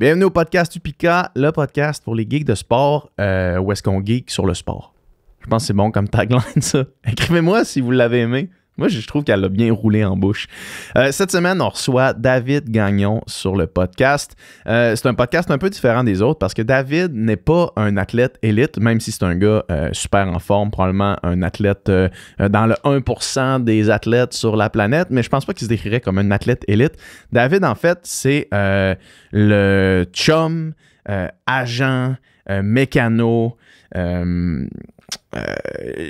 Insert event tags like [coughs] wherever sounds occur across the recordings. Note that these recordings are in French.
Bienvenue au podcast Upica, le podcast pour les geeks de sport, euh, où est-ce qu'on geek sur le sport. Je pense que c'est bon comme tagline, ça. [laughs] Écrivez-moi si vous l'avez aimé. Moi, je trouve qu'elle a bien roulé en bouche. Euh, cette semaine, on reçoit David Gagnon sur le podcast. Euh, c'est un podcast un peu différent des autres parce que David n'est pas un athlète élite, même si c'est un gars euh, super en forme, probablement un athlète dans le 1% des athlètes sur la planète, mais je pense pas qu'il se décrirait comme un athlète élite. David, en fait, c'est le chum, agent, mécano. Euh,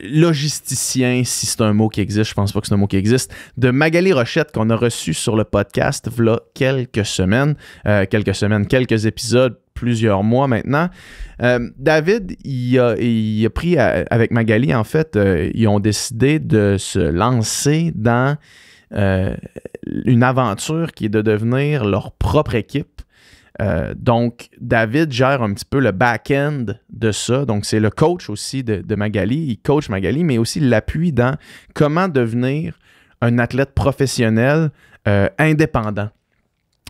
logisticien, si c'est un mot qui existe, je pense pas que c'est un mot qui existe, de Magali Rochette qu'on a reçu sur le podcast voilà quelques semaines, euh, quelques semaines, quelques épisodes, plusieurs mois maintenant. Euh, David, il a, pris avec Magali, en fait, ils ont décidé de se lancer dans une aventure qui est de devenir leur propre équipe euh, donc, David gère un petit peu le back-end de ça. Donc, c'est le coach aussi de, Magali. Il coach Magali, mais aussi l'appui dans comment devenir un athlète professionnel euh, indépendant.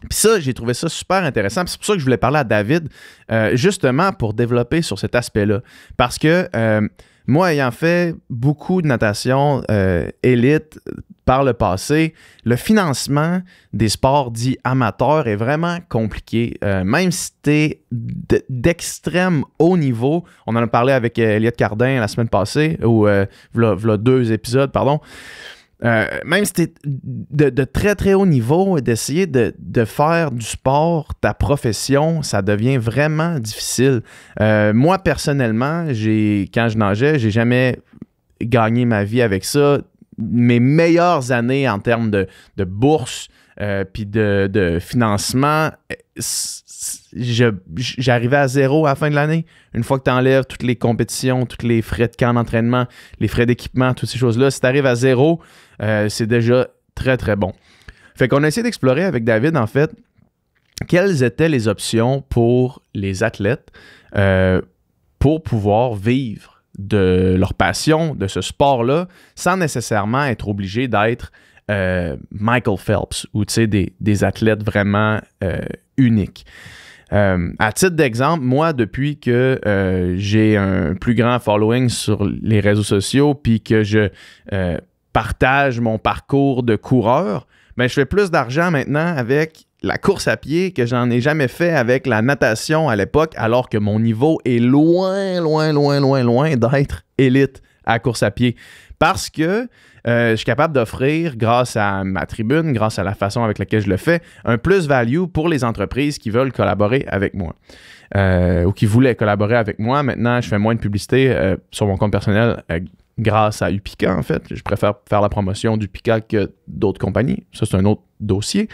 Puis ça, j'ai trouvé ça super intéressant. C'est pour ça que je voulais parler à David, euh, justement pour développer sur cet aspect-là. Parce que moi, ayant fait beaucoup de natation élite, par le passé, le financement des sports dits amateurs est vraiment compliqué. Euh, même si tu es d'extrême haut niveau, on en a parlé avec euh, Elliot Cardin la semaine passée, ou euh, deux épisodes, pardon. même si tu de, de, très très haut niveau et d'essayer de, faire du sport ta profession, ça devient vraiment difficile. moi personnellement, j'ai quand je nageais, j'ai jamais gagné ma vie avec ça mes meilleures années en termes de, bourse euh, puis de, financement, euh, j'arrivais à zéro à la fin de l'année. Une fois que tu enlèves toutes les compétitions, tous les frais de camp d'entraînement, les frais d'équipement, toutes ces choses-là, si tu arrives à zéro, euh, c'est déjà très, très bon. Fait qu'on a essayé d'explorer avec David, en fait, quelles étaient les options pour les athlètes euh, pour pouvoir vivre de leur passion, de ce sport-là, sans nécessairement être obligé d'être euh, Michael Phelps ou des, des athlètes vraiment euh, uniques. Euh, à titre d'exemple, moi, depuis que j'ai un plus grand following sur les réseaux sociaux, puis que je partage mon parcours de coureur, ben, je fais plus d'argent maintenant avec la course à pied que j'en ai jamais fait avec la natation à l'époque, alors que mon niveau est loin, loin, loin, loin, loin d'être élite à course à pied. Parce que euh, je suis capable d'offrir, grâce à ma tribune, grâce à la façon avec laquelle je le fais, un plus-value pour les entreprises qui veulent collaborer avec moi euh, ou qui voulaient collaborer avec moi. Maintenant, je fais moins de publicité euh, sur mon compte personnel grâce à Upica, en fait. Je préfère faire la promotion d'Upica que d'autres compagnies. Ça, c'est un autre dossier.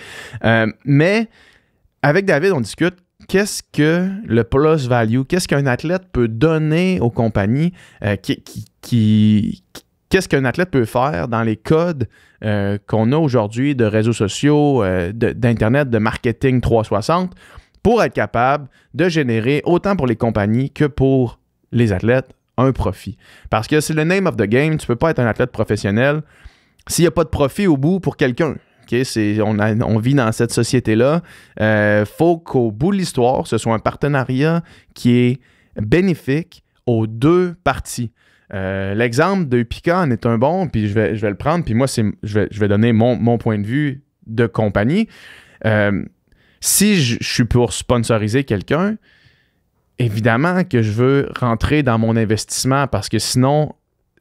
Euh, mais avec David, on discute qu'est-ce que le plus value, qu'est-ce qu'un athlète peut donner aux compagnies, euh, qu'est-ce qu'un athlète peut faire dans les codes euh, qu'on a aujourd'hui de réseaux sociaux, d'Internet, de, de, marketing 360 pour être capable de générer autant pour les compagnies que pour les athlètes un profit. Parce que c'est le name of the game, tu ne peux pas être un athlète professionnel s'il n'y a pas de profit au bout pour quelqu'un on, vit dans cette société-là. Il euh, faut qu'au bout de l'histoire, ce soit un partenariat qui est bénéfique aux deux parties. Euh, l'exemple de Pican est un bon, puis je vais, je vais le prendre, puis moi, je vais, je vais donner mon, point de vue de compagnie. Euh, si je, suis pour sponsoriser quelqu'un, évidemment que je veux rentrer dans mon investissement parce que sinon,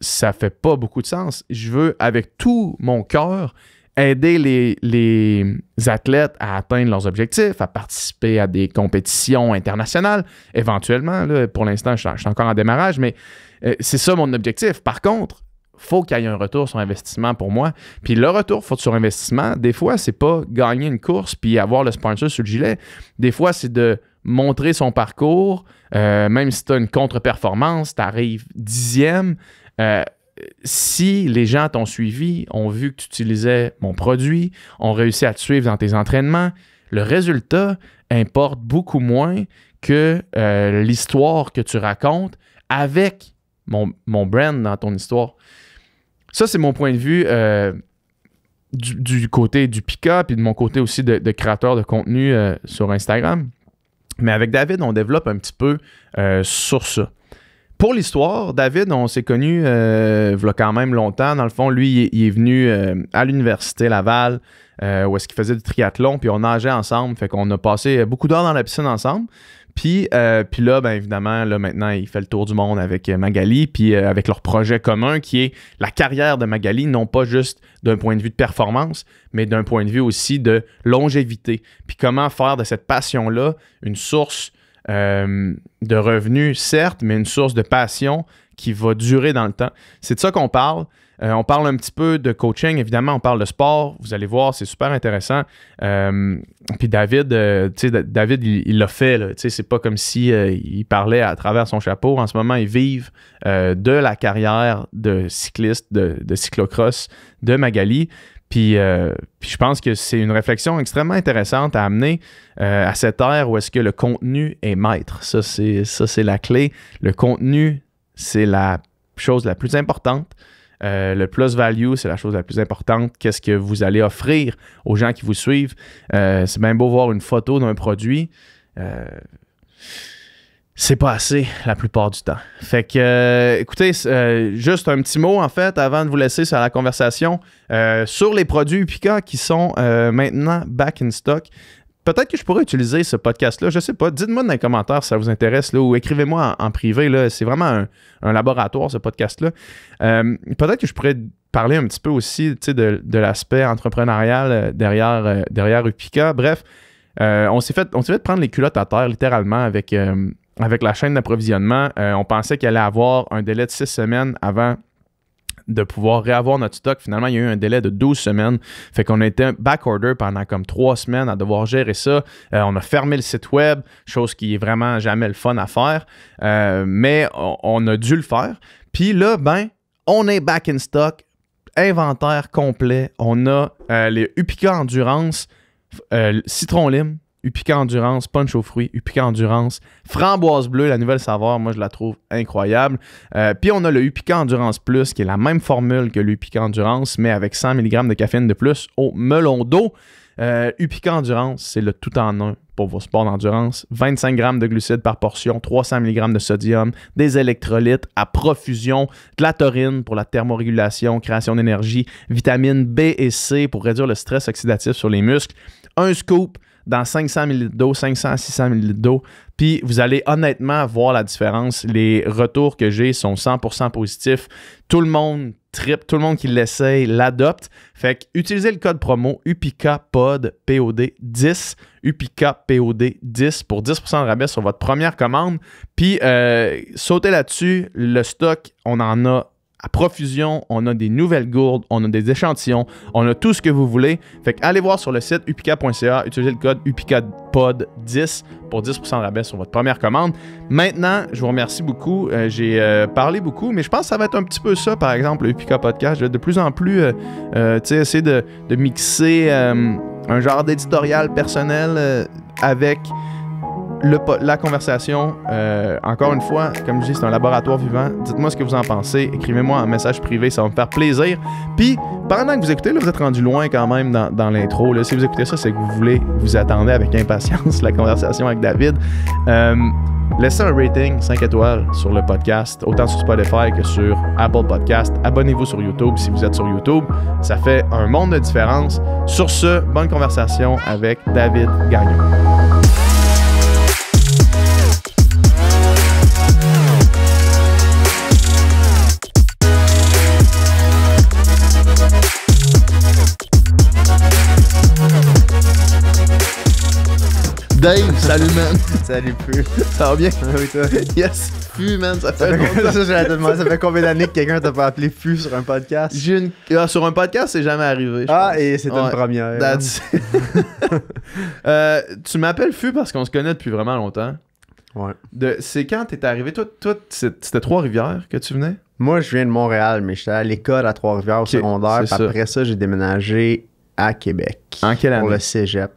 ça fait pas beaucoup de sens. Je veux, avec tout mon cœur, aider les, athlètes à atteindre leurs objectifs, à participer à des compétitions internationales, éventuellement. Là, pour l'instant, je, suis encore en démarrage, mais euh, c'est ça mon objectif. Par contre, faut qu'il y ait un retour sur investissement pour moi. Puis le retour sur investissement, des fois, c'est pas gagner une course puis avoir le sponsor sur le gilet. Des fois, c'est de montrer son parcours, euh, même si tu as une contre-performance, tu arrives dixième. Euh, si les gens t'ont suivi, ont vu que tu utilisais mon produit, ont réussi à te suivre dans tes entraînements, le résultat importe beaucoup moins que euh, l'histoire que tu racontes avec mon, brand dans ton histoire. Ça, c'est mon point de vue euh, du, côté du pick-up et de mon côté aussi de, créateur de contenu euh, sur Instagram. Mais avec David, on développe un petit peu sur ça pour l'histoire, David, on s'est connu il y a quand même longtemps. Dans le fond, lui, il, est venu euh, à l'université Laval, euh, où est-ce qu'il faisait du triathlon, puis on nageait ensemble. Fait qu'on a passé euh, beaucoup d'heures dans la piscine ensemble. Puis, puis là, bien évidemment, là, maintenant, il fait le tour du monde avec Magali, puis avec leur projet commun qui est la carrière de Magali, non pas juste d'un point de vue de performance, mais d'un point de vue aussi de longévité. Puis comment faire de cette passion-là une source euh, de revenus, certes, mais une source de passion qui va durer dans le temps. C'est de ça qu'on parle. Euh, on parle un petit peu de coaching, évidemment, on parle de sport. Vous allez voir, c'est super intéressant. Euh, puis David, David, il l'a fait. C'est pas comme si il parlait à travers son chapeau. En ce moment, ils vivent de la carrière de cycliste, de, de cyclocross de Magali. Euh, puis, je pense que c'est une réflexion extrêmement intéressante à amener euh, à cette ère où est-ce que le contenu est maître. Ça, c'est, ça, c'est la clé. Le contenu, c'est la chose la plus importante. Euh, le plus-value, c'est la chose la plus importante. Qu'est-ce que vous allez offrir aux gens qui vous suivent? c'est même beau voir une photo d'un produit. C'est pas assez la plupart du temps. Fait que, euh, écoutez, euh, juste un petit mot en fait avant de vous laisser sur la conversation euh, sur les produits Upica qui sont maintenant back in stock. Peut-être que je pourrais utiliser ce podcast-là, je sais pas. Dites-moi dans les commentaires si ça vous intéresse là, ou écrivez-moi en, privé. C'est vraiment un, laboratoire ce podcast-là. peut-être que je pourrais parler un petit peu aussi de, l'aspect entrepreneurial derrière, derrière Upica. Bref, on s'est fait, on s'est fait prendre les culottes à terre littéralement avec avec la chaîne d'approvisionnement, euh, on pensait qu'il allait avoir un délai de six semaines avant de pouvoir réavoir notre stock. Finalement, il y a eu un délai de 12 semaines. Fait qu'on a été order pendant comme trois semaines à devoir gérer ça. Euh, on a fermé le site web, chose qui est vraiment jamais le fun à faire. Euh, mais on, a dû le faire. Puis là, ben, on est back in stock, inventaire complet. On a les Upica Endurance, Citron Lime, Upica Endurance, Punch aux fruits, Upica Endurance, Framboise Bleue, la nouvelle saveur, moi je la trouve incroyable. Euh, puis on a le Upica Endurance Plus, qui est la même formule que l'Upica Endurance, mais avec 100 mg de caféine de plus au melon d'eau. Euh, Upica Endurance, c'est le tout en un pour vos sports d'endurance. 25 g de glucides par portion, 300 mg de sodium, des électrolytes à profusion, de la taurine pour la thermorégulation, création d'énergie, vitamines B et C pour réduire le stress oxydatif sur les muscles, un scoop dans 500 ml d'eau, 500, 600 ml d'eau. Puis vous allez honnêtement voir la différence. Les retours que j'ai sont 100% positifs. Tout le monde tripe, tout le monde qui l'essaye l'adopte. Fait que utilisez le code promo UPICA 10 UPICA 10 pour 10% de rabais sur votre première commande. Puis euh, sautez là-dessus, le stock, on en a profusion. On a des nouvelles gourdes, on a des échantillons, on a tout ce que vous voulez. Fait que allez voir sur le site upica.ca, utilisez le code upicapod10 pour 10% de rabais sur votre première commande. Maintenant, je vous remercie beaucoup. Euh, j'ai euh, parlé beaucoup, mais je pense que ça va être un petit peu ça, par exemple, le Upica Podcast. de plus en plus euh, sais essayer de, de mixer un genre d'éditorial personnel avec la conversation, euh, encore une fois, comme je dis, c'est un laboratoire vivant. Dites-moi ce que vous en pensez. Écrivez-moi un message privé, ça va me faire plaisir. Puis, pendant que vous écoutez, vous êtes rendu loin quand même dans, l'intro. Si vous écoutez ça, c'est que vous voulez, vous attendez avec impatience [laughs] la conversation avec David. Euh, laissez un rating 5 étoiles sur le podcast, autant sur Spotify que sur Apple Podcast. Abonnez-vous sur YouTube si vous êtes sur YouTube. Ça fait un monde de différence. Sur ce, bonne conversation avec David Gagnon. Dave, salut man. Salut Pu. Ça va bien? Ah oui, toi. Yes, Pu man, ça, fait, longtemps. ça, fait combien d'années que quelqu'un t'a pas appelé Fu sur un podcast? Ah, sur un podcast, c'est jamais arrivé. Ah, et c'était une première. That's... [laughs] Euh, tu m'appelles Fu parce qu'on se connaît depuis vraiment longtemps. Ouais. C'est quand t'es arrivé, toi, toi c'était Trois-Rivières que tu venais? Moi, je viens de Montréal, mais j'étais à l'école à Trois-Rivières au secondaire. après ça, j'ai déménagé à Québec. En quelle année? Pour le cégep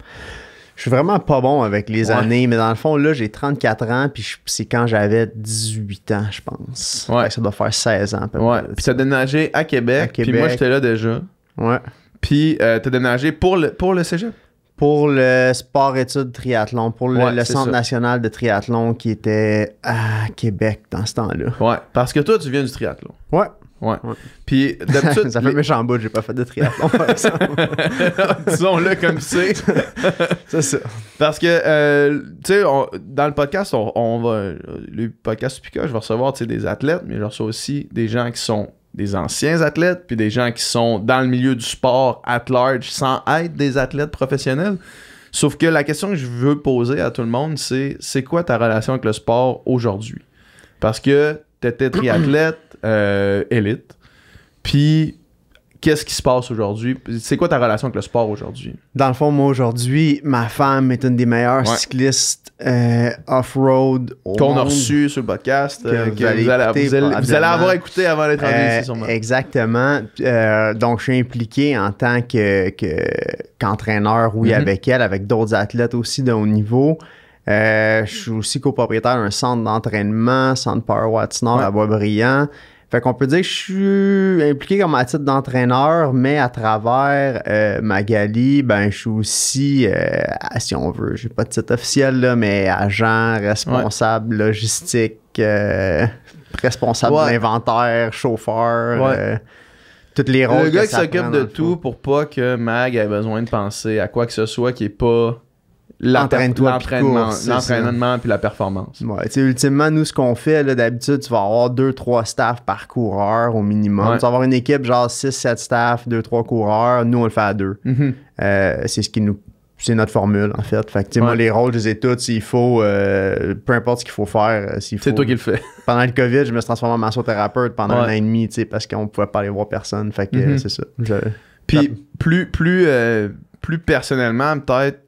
je suis vraiment pas bon avec les années, mais dans le fond, là, j'ai 34 ans, puis c'est quand j'avais 18 ans, je pense. Ouais. ça doit faire 16 ans. Peu ouais. Puis t'as déménagé à Québec, puis moi, j'étais là déjà. Ouais. Puis euh, t'as déménagé pour le, pour le cégep? Pour le sport-études triathlon, pour le, Centre national de triathlon qui était à Québec dans ce temps-là. Ouais, parce que toi, tu viens du triathlon. Ouais. Ouais. Puis d'habitude. [laughs] ça fait méchant j'ai pas fait de triathlon. [laughs] Disons-le comme c'est. [laughs] c'est ça. Parce que, euh, tu sais, dans le podcast, on, va. Euh, le podcast Pika, je vais recevoir des athlètes, mais je reçois aussi des gens qui sont des anciens athlètes, puis des gens qui sont dans le milieu du sport at large sans être des athlètes professionnels. Sauf que la question que je veux poser à tout le monde, c'est c'est quoi ta relation avec le sport aujourd'hui? Parce que t'étais triathlète [clears throat] euh, élite. Puis, qu'est-ce qui se passe aujourd'hui? C'est quoi ta relation avec le sport aujourd'hui? Dans le fond, moi, aujourd'hui, ma femme est une des meilleures cyclistes euh, off-road Qu'on a reçu sur le podcast. Que, euh, vous, allez vous, allez, avoir écouté avant d'être Exactement. donc, je suis impliqué en tant qu'entraîneur, que, qu'entraîneur, oui, mm-hmm. avec elle, avec d'autres athlètes aussi de haut niveau. Euh, je suis aussi copropriétaire d'un centre d'entraînement, centre Watts Nord à à brillant Fait qu'on peut dire que je suis impliqué comme à titre d'entraîneur, mais à travers euh, Magali, ben je suis aussi, euh, si on veut, j'ai pas de titre officiel, là, mais agent, responsable, logistique, responsable d'inventaire, chauffeur. toutes les rôles. Le gars qui s'occupe de tout pour pas que Mag ait besoin de penser à quoi que ce soit qui est pas l'entraînement, l'entraînement puis la performance. ultimement, nous, ce qu'on fait, d'habitude, tu vas avoir deux trois staffs par coureur au minimum. Tu vas avoir une équipe genre 6-7 staffs, 2 trois coureurs. Nous, on le fait à deux. Mm-hmm. Euh, c'est ce qui nous c'est notre formule, en fait. Fait moi, les rôles, je les ai tous. faut, euh, peu importe ce qu'il faut faire. Euh, s'il c'est toi qui le fais. [laughs] pendant le COVID, je me suis transformé en thérapeute pendant un an et demi, parce qu'on ne pouvait pas aller voir personne. Mm-hmm. c'est ça. Puis, plus, plus, plus personnellement, peut-être,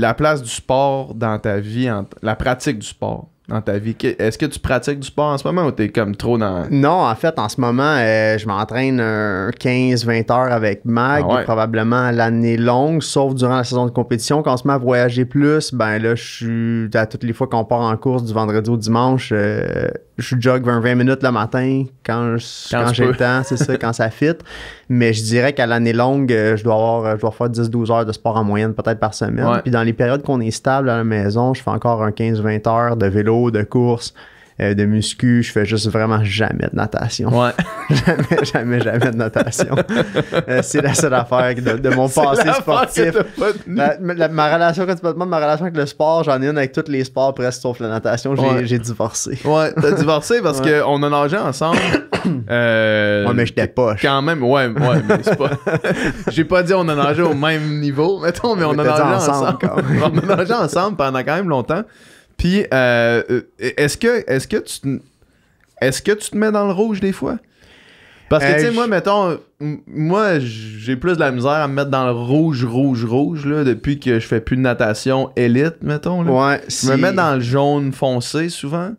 la place du sport dans ta vie, la pratique du sport dans ta vie? Est-ce que tu pratiques du sport en ce moment ou t'es comme trop dans. Non, en fait, en ce moment, euh, je m'entraîne 15-20 heures avec Mag, ah probablement l'année longue, sauf durant la saison de compétition. Quand on se met à voyager plus, ben là, je suis. À toutes les fois qu'on part en course du vendredi au dimanche, euh, je jogue 20 minutes le matin quand, j'ai le temps, c'est ça, quand ça fit. [laughs] Mais je dirais qu'à l'année longue, euh, je dois avoir je faire 10-12 heures de sport en moyenne, peut-être par semaine. Puis dans les périodes qu'on est stable à la maison, je fais encore un 15-20 heures de vélo de course, euh, de muscu. Je fais juste vraiment jamais de natation. Ouais. [laughs] jamais, jamais, jamais de natation. Euh, c'est la seule affaire de, mon [laughs] passé sportif. Ben, ma relation, quand ma relation avec le sport, j'en ai une avec tous les sports presque sauf la natation. J'ai, divorcé. Ouais, t'as divorcé parce qu'on a nagé ensemble. [coughs] Euh, ouais, mais j'étais poche. Quand même, ouais, ouais, mais c'est pas. [laughs] J'ai pas dit on a nagé au même niveau, mettons, mais on, a nagé ensemble. ensemble. on a nagé ensemble pendant quand même longtemps. Puis, euh, euh, est-ce que, est-ce que tu, te, est que tu te mets dans le rouge des fois? Parce que, euh, tu sais, moi, mettons, moi, j'ai plus de la misère à me mettre dans le rouge, rouge, rouge, là, depuis que je fais plus de natation élite, mettons. Ouais, Je me mets dans le jaune foncé, souvent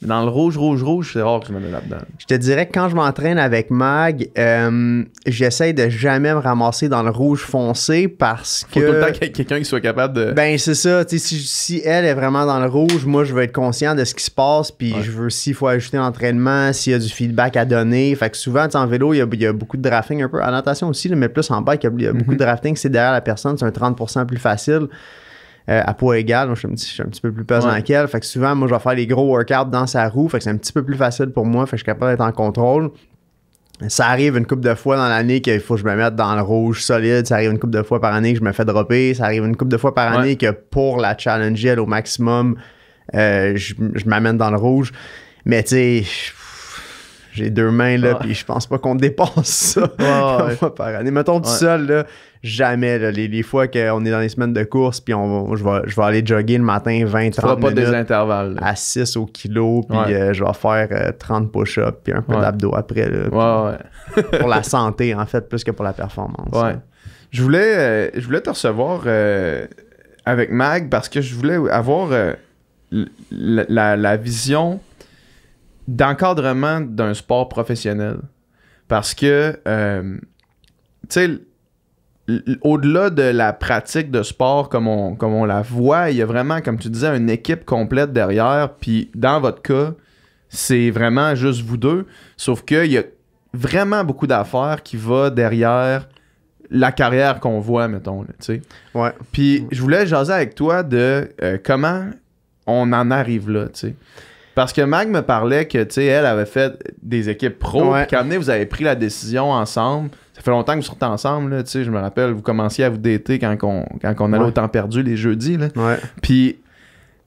dans le rouge, rouge, rouge, c'est rare que je me là-dedans. Je te dirais que quand je m'entraîne avec Mag, euh, j'essaye de jamais me ramasser dans le rouge foncé parce que. Faut tout le temps qu'il y ait quelqu'un qui soit capable de. Ben, c'est ça. Si, si elle est vraiment dans le rouge, moi, je veux être conscient de ce qui se passe. Puis je veux, s'il faut ajouter l'entraînement, s'il y a du feedback à donner. Fait que souvent, en vélo, il y, a, beaucoup de drafting un peu. En natation aussi, mais plus en bike, il y a, mhm. beaucoup de drafting. C'est derrière la personne, c'est un 30% plus facile. Euh, à poids égal. je suis un petit, peu plus pesant qu'elle. Fait que souvent, moi, je vais faire les gros workouts dans sa roue. Fait que c'est un petit peu plus facile pour moi. Fait que je suis capable d'être en contrôle. Ça arrive une couple de fois dans l'année qu'il faut que je me mette dans le rouge solide. Ça arrive une couple de fois par année que je me fais dropper. Ça arrive une couple de fois par année que pour la challenger elle, au maximum, euh, je, je m'amène dans le rouge. Mais tu sais, j'ai deux mains là, ah. puis je pense pas qu'on dépense ça ah, [laughs] par année. Mettons du sol, là, jamais. Là, les, fois qu'on est dans les semaines de course, puis on, je, vais, je vais aller jogger le matin 20, 30 pas des intervalles. À 6 au kilo, puis euh, je vais faire 30 euh, push-ups, puis un peu d'abdos après. Là, ouais. [laughs] pour la santé, en fait, plus que pour la performance. ouais Je, voulais, euh, je voulais te recevoir avec Mag parce que je voulais avoir la, la vision d'encadrement d'un sport professionnel. Parce que, euh, tu sais, au-delà de la pratique de sport comme on, comme on la voit, il y a vraiment, comme tu disais, une équipe complète derrière. Puis dans votre cas, c'est vraiment juste vous deux. Sauf qu'il y a vraiment beaucoup d'affaires qui vont derrière la carrière qu'on voit, mettons. Puis je voulais jaser avec toi de euh, comment on en arrive là. sais parce que Mag me parlait que, tu sais, elle avait fait des équipes pro. Puis quand vous avez pris la décision ensemble, ça fait longtemps que vous sortez ensemble, tu sais, je me rappelle, vous commenciez à vous dater quand, on, quand allait au temps perdu les jeudis, là. Puis,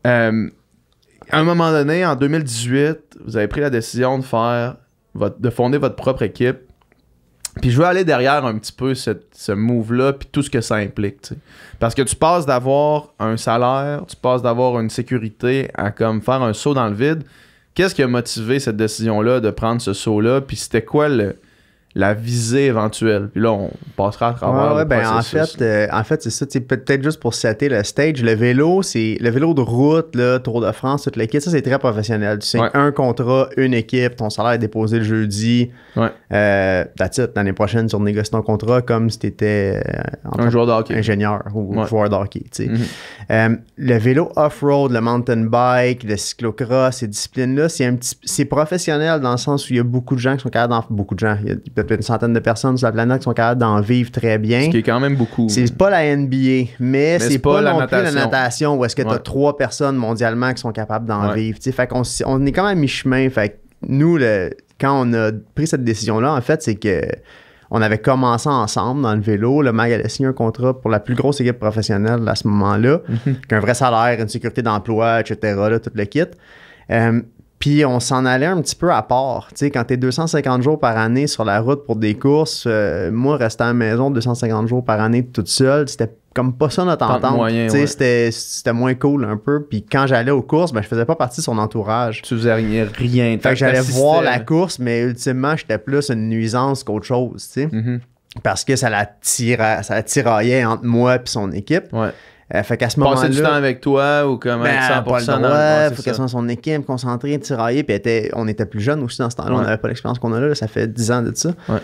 euh, à un moment donné, en 2018, vous avez pris la décision de faire, de fonder votre propre équipe puis je veux aller derrière un petit peu ce, ce move-là, puis tout ce que ça implique. Parce que tu passes d'avoir un salaire, tu passes d'avoir une sécurité à comme faire un saut dans le vide. Qu'est-ce qui a motivé cette décision-là de prendre ce saut-là? Puis c'était quoi le, la visée éventuelle. Puis là, on passera à travers. Ouais, ouais, ben en fait, euh, en fait c'est ça. Peut-être juste pour setter le stage, le vélo, c'est le vélo de route, le Tour de France, toute l'équipe, ça c'est très professionnel. Tu sais un contrat, une équipe, ton salaire est déposé le jeudi. Ouais. Euh, l'année prochaine, tu renégocies ton contrat comme si euh, tu étais un mm-hmm. joueur d'hockey ingénieur ou joueur d'hockey le vélo off-road, le mountain bike, le cyclocross, ces disciplines-là, c'est professionnel dans le sens où il y a beaucoup de gens qui sont capables d'en beaucoup de gens. Il peut-être une centaine de personnes sur la planète qui sont capables d'en vivre très bien. Ce qui est quand même beaucoup. C'est pas la NBA, mais, c'est pas, non la plus la natation où est-ce que tu as trois personnes mondialement qui sont capables d'en vivre. fait qu'on on est quand même mi-chemin. Fait nous, quand on a pris cette décision-là, en fait, c'est que on avait commencé ensemble dans le vélo. Le Mag avait signé un contrat pour la plus grosse équipe professionnelle à ce moment-là, Un mhm. qu'un vrai salaire, une sécurité d'emploi, etc., tout le kit. Euh, puis on s'en allait un petit peu à part. Tu sais, quand t'es 250 jours par année sur la route pour des courses, euh, moi, rester à la maison 250 jours par année toute seule, c'était comme pas ça notre entente. C'était, moins cool un peu. Puis quand j'allais aux courses, ben, je faisais pas partie de son entourage. Tu faisais rien. rien fait que j'allais voir la course, mais ultimement, j'étais plus une nuisance qu'autre chose, tu sais. Mm-hmm. Parce que ça la, ça la tiraillait entre moi et son équipe. Ouais. Euh, fait qu'à ce moment-là. Passer du temps avec toi ou comment ben, 100% pas le droit, faut qu'elle soit dans son équipe, concentrée, tiraillée. Puis on était plus jeunes aussi dans ce temps-là. On n'avait pas l'expérience qu'on a là, Ça fait 10 ans de ça. Ouais.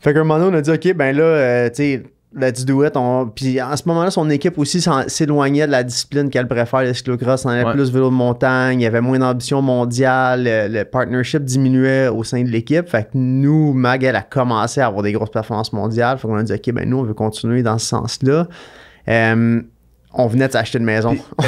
Fait qu'à un moment donné, on a dit, OK, ben là, euh, tu sais, let's do it. On... Puis à ce moment-là, son équipe aussi s'éloignait de la discipline qu'elle préfère, le cyclocross. On avait plus plus vélo de montagne, il y avait moins d'ambition mondiale, le, partnership diminuait au sein de l'équipe. Fait que nous, Mag, elle a commencé à avoir des grosses performances mondiales. Fait qu'on a dit, OK, ben nous, on veut continuer dans ce sens-là. Euh, on venait de s'acheter une maison. [laughs] on,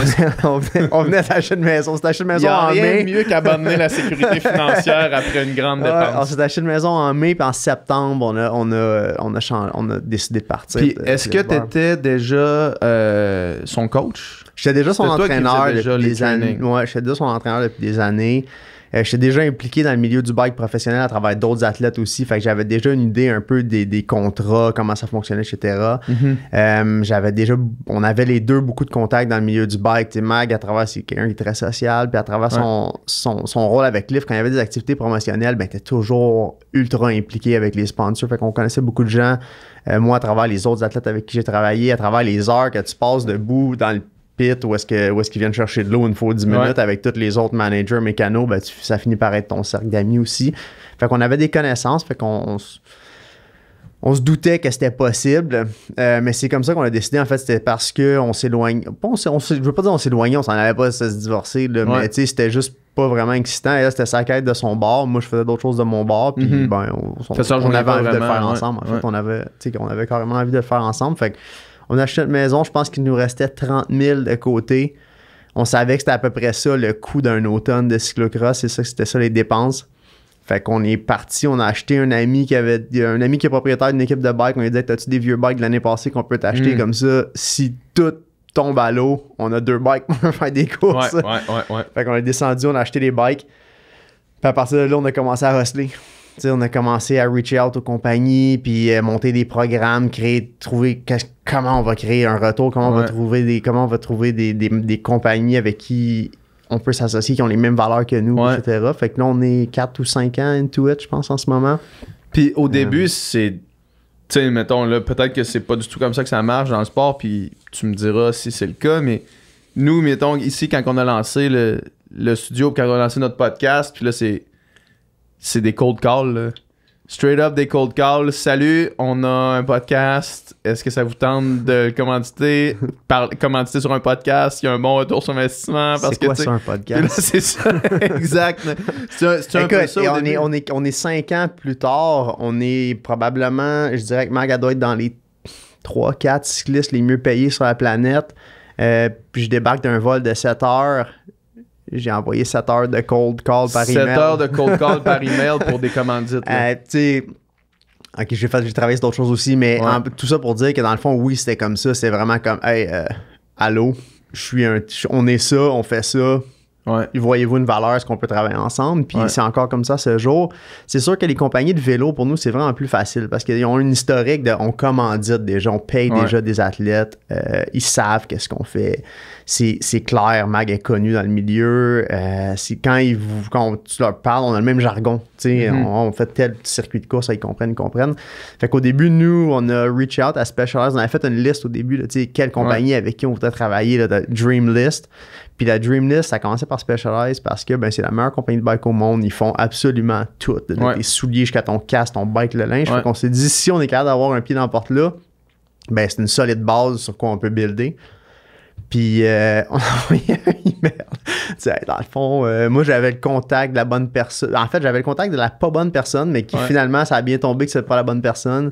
venait, de s'acheter une maison. On s'est acheté une maison a rien de mieux qu'abandonner la sécurité financière après une grande [laughs] dépense. on s'est acheté une maison en mai, puis en septembre, on a, on a, on a, on a décidé de partir. Puis est-ce que tu étais déjà euh, son coach? J'étais déjà son entraîneur depuis des années. Ouais, j'étais déjà son entraîneur depuis des années. Je euh, J'étais déjà impliqué dans le milieu du bike professionnel à travers d'autres athlètes aussi. Fait que j'avais déjà une idée un peu des, contrats, comment ça fonctionnait, etc. Mhm. Euh, j'avais déjà, on avait les deux beaucoup de contacts dans le milieu du bike. Mag, à travers, c'est quelqu'un qui est très social. Puis à travers son, son, rôle avec Cliff. quand il y avait des activités promotionnelles, ben, était toujours ultra impliqué avec les sponsors. Fait qu'on connaissait beaucoup de gens. Euh, moi, à travers les autres athlètes avec qui j'ai travaillé, à travers les heures que tu passes debout dans le ou où est-ce qu'ils est qu viennent chercher de l'eau une fois 10 minutes avec tous les autres managers mécanos, ben, ça finit par être ton cercle d'amis aussi. Fait qu'on avait des connaissances, fait qu'on on se doutait que c'était possible, euh, mais c'est comme ça qu'on a décidé. En fait, c'était parce qu'on s'éloigne. on je veux pas dire on s'éloignait, on s'en allait pas se divorcer, mais c'était juste pas vraiment excitant. Et là, c'était sa quête de son bar. Moi, je faisais d'autres choses de mon bar. Puis, mm-hmm. ben, on, avait envie de faire ensemble. En fait, on avait, avait carrément envie de le faire ensemble. Fait on a acheté notre maison, je pense qu'il nous restait 30 000 de côté. On savait que c'était à peu près ça le coût d'un automne de cyclocross, c'est ça, c'était ça les dépenses. Fait qu'on est parti, on a acheté un ami qui avait un ami qui est propriétaire d'une équipe de bike, on lui a dit "T'as-tu des vieux bikes de l'année passée qu'on peut t'acheter hmm. comme ça si tout tombe à l'eau, on a deux bikes [laughs] pour faire des courses." ouais, ouais, Fait qu'on est descendu, on a acheté des bikes. Puis à partir de là, on a commencé à rustler on a commencé à reach out aux compagnies, puis euh, monter des programmes, créer, trouver comment on va créer un retour, comment on va trouver des, comment on va trouver des, compagnies avec qui on peut s'associer, qui ont les mêmes valeurs que nous, etc. Fait que là, on est 4 ou 5 ans into it, je pense, en ce moment. Puis au euh. début, c'est. Tu sais, mettons, là, peut-être que c'est pas du tout comme ça que ça marche dans le sport, puis tu me diras si c'est le cas, mais nous, mettons, ici, quand on a lancé le, le studio, quand on a lancé notre podcast, puis là, c'est c'est des cold calls. Straight up des cold calls. Salut, on a un podcast. Est-ce que ça vous tente de le commanditer? sur un podcast, il y a un bon retour sur investissement. C'est quoi ça, un podcast? [laughs] C'est ça, exact. C'est un, peu On est, on, est, cinq ans plus tard. On est probablement, je dirais que Maga doit être dans les trois, quatre cyclistes les mieux payés sur la planète. Euh, puis je débarque d'un vol de 7 heures j'ai envoyé 7 heures de cold call par email. 7 heures de cold call par [laughs] email pour des commandites. Euh, tu sais, ok, j'ai, fait, travaillé sur d'autres choses aussi, mais tout ça pour dire que dans le fond, oui, c'était comme ça. C'est vraiment comme, hey, euh, allô, je suis un, on est ça, on fait ça Voyez-vous une valeur, est-ce qu'on peut travailler ensemble? Puis c'est encore comme ça ce jour. C'est sûr que les compagnies de vélo, pour nous, c'est vraiment plus facile parce qu'ils ont une historique de on commandite déjà, on paye déjà des athlètes, euh, ils savent qu'est-ce qu'on fait. C'est clair, Mag est connu dans le milieu. Euh, quand, ils tu leur parles, on a le même jargon. Mm-hmm. on, fait tel circuit de course, ils comprennent, ils comprennent. Fait qu'au début, nous, on a reach out à Specialized. On a fait une liste au début, quelles quelle compagnie avec qui on voudrait travailler, la dream list. Puis la Dreamlist, ça a commencé par Specialized parce que ben, c'est la meilleure compagnie de bike au monde. Ils font absolument tout. Des souliers jusqu'à ton casque, ton bike, le linge. On Fait qu'on s'est dit, si on est capable d'avoir un pied dans la porte-là, ben, c'est une solide base sur quoi on peut builder. Puis euh, [laughs] on a envoyé un email. dans le fond, euh, moi j'avais le contact de la bonne personne. En fait, j'avais le contact de la pas bonne personne, mais qui finalement ça a bien tombé que c'était pas la bonne personne.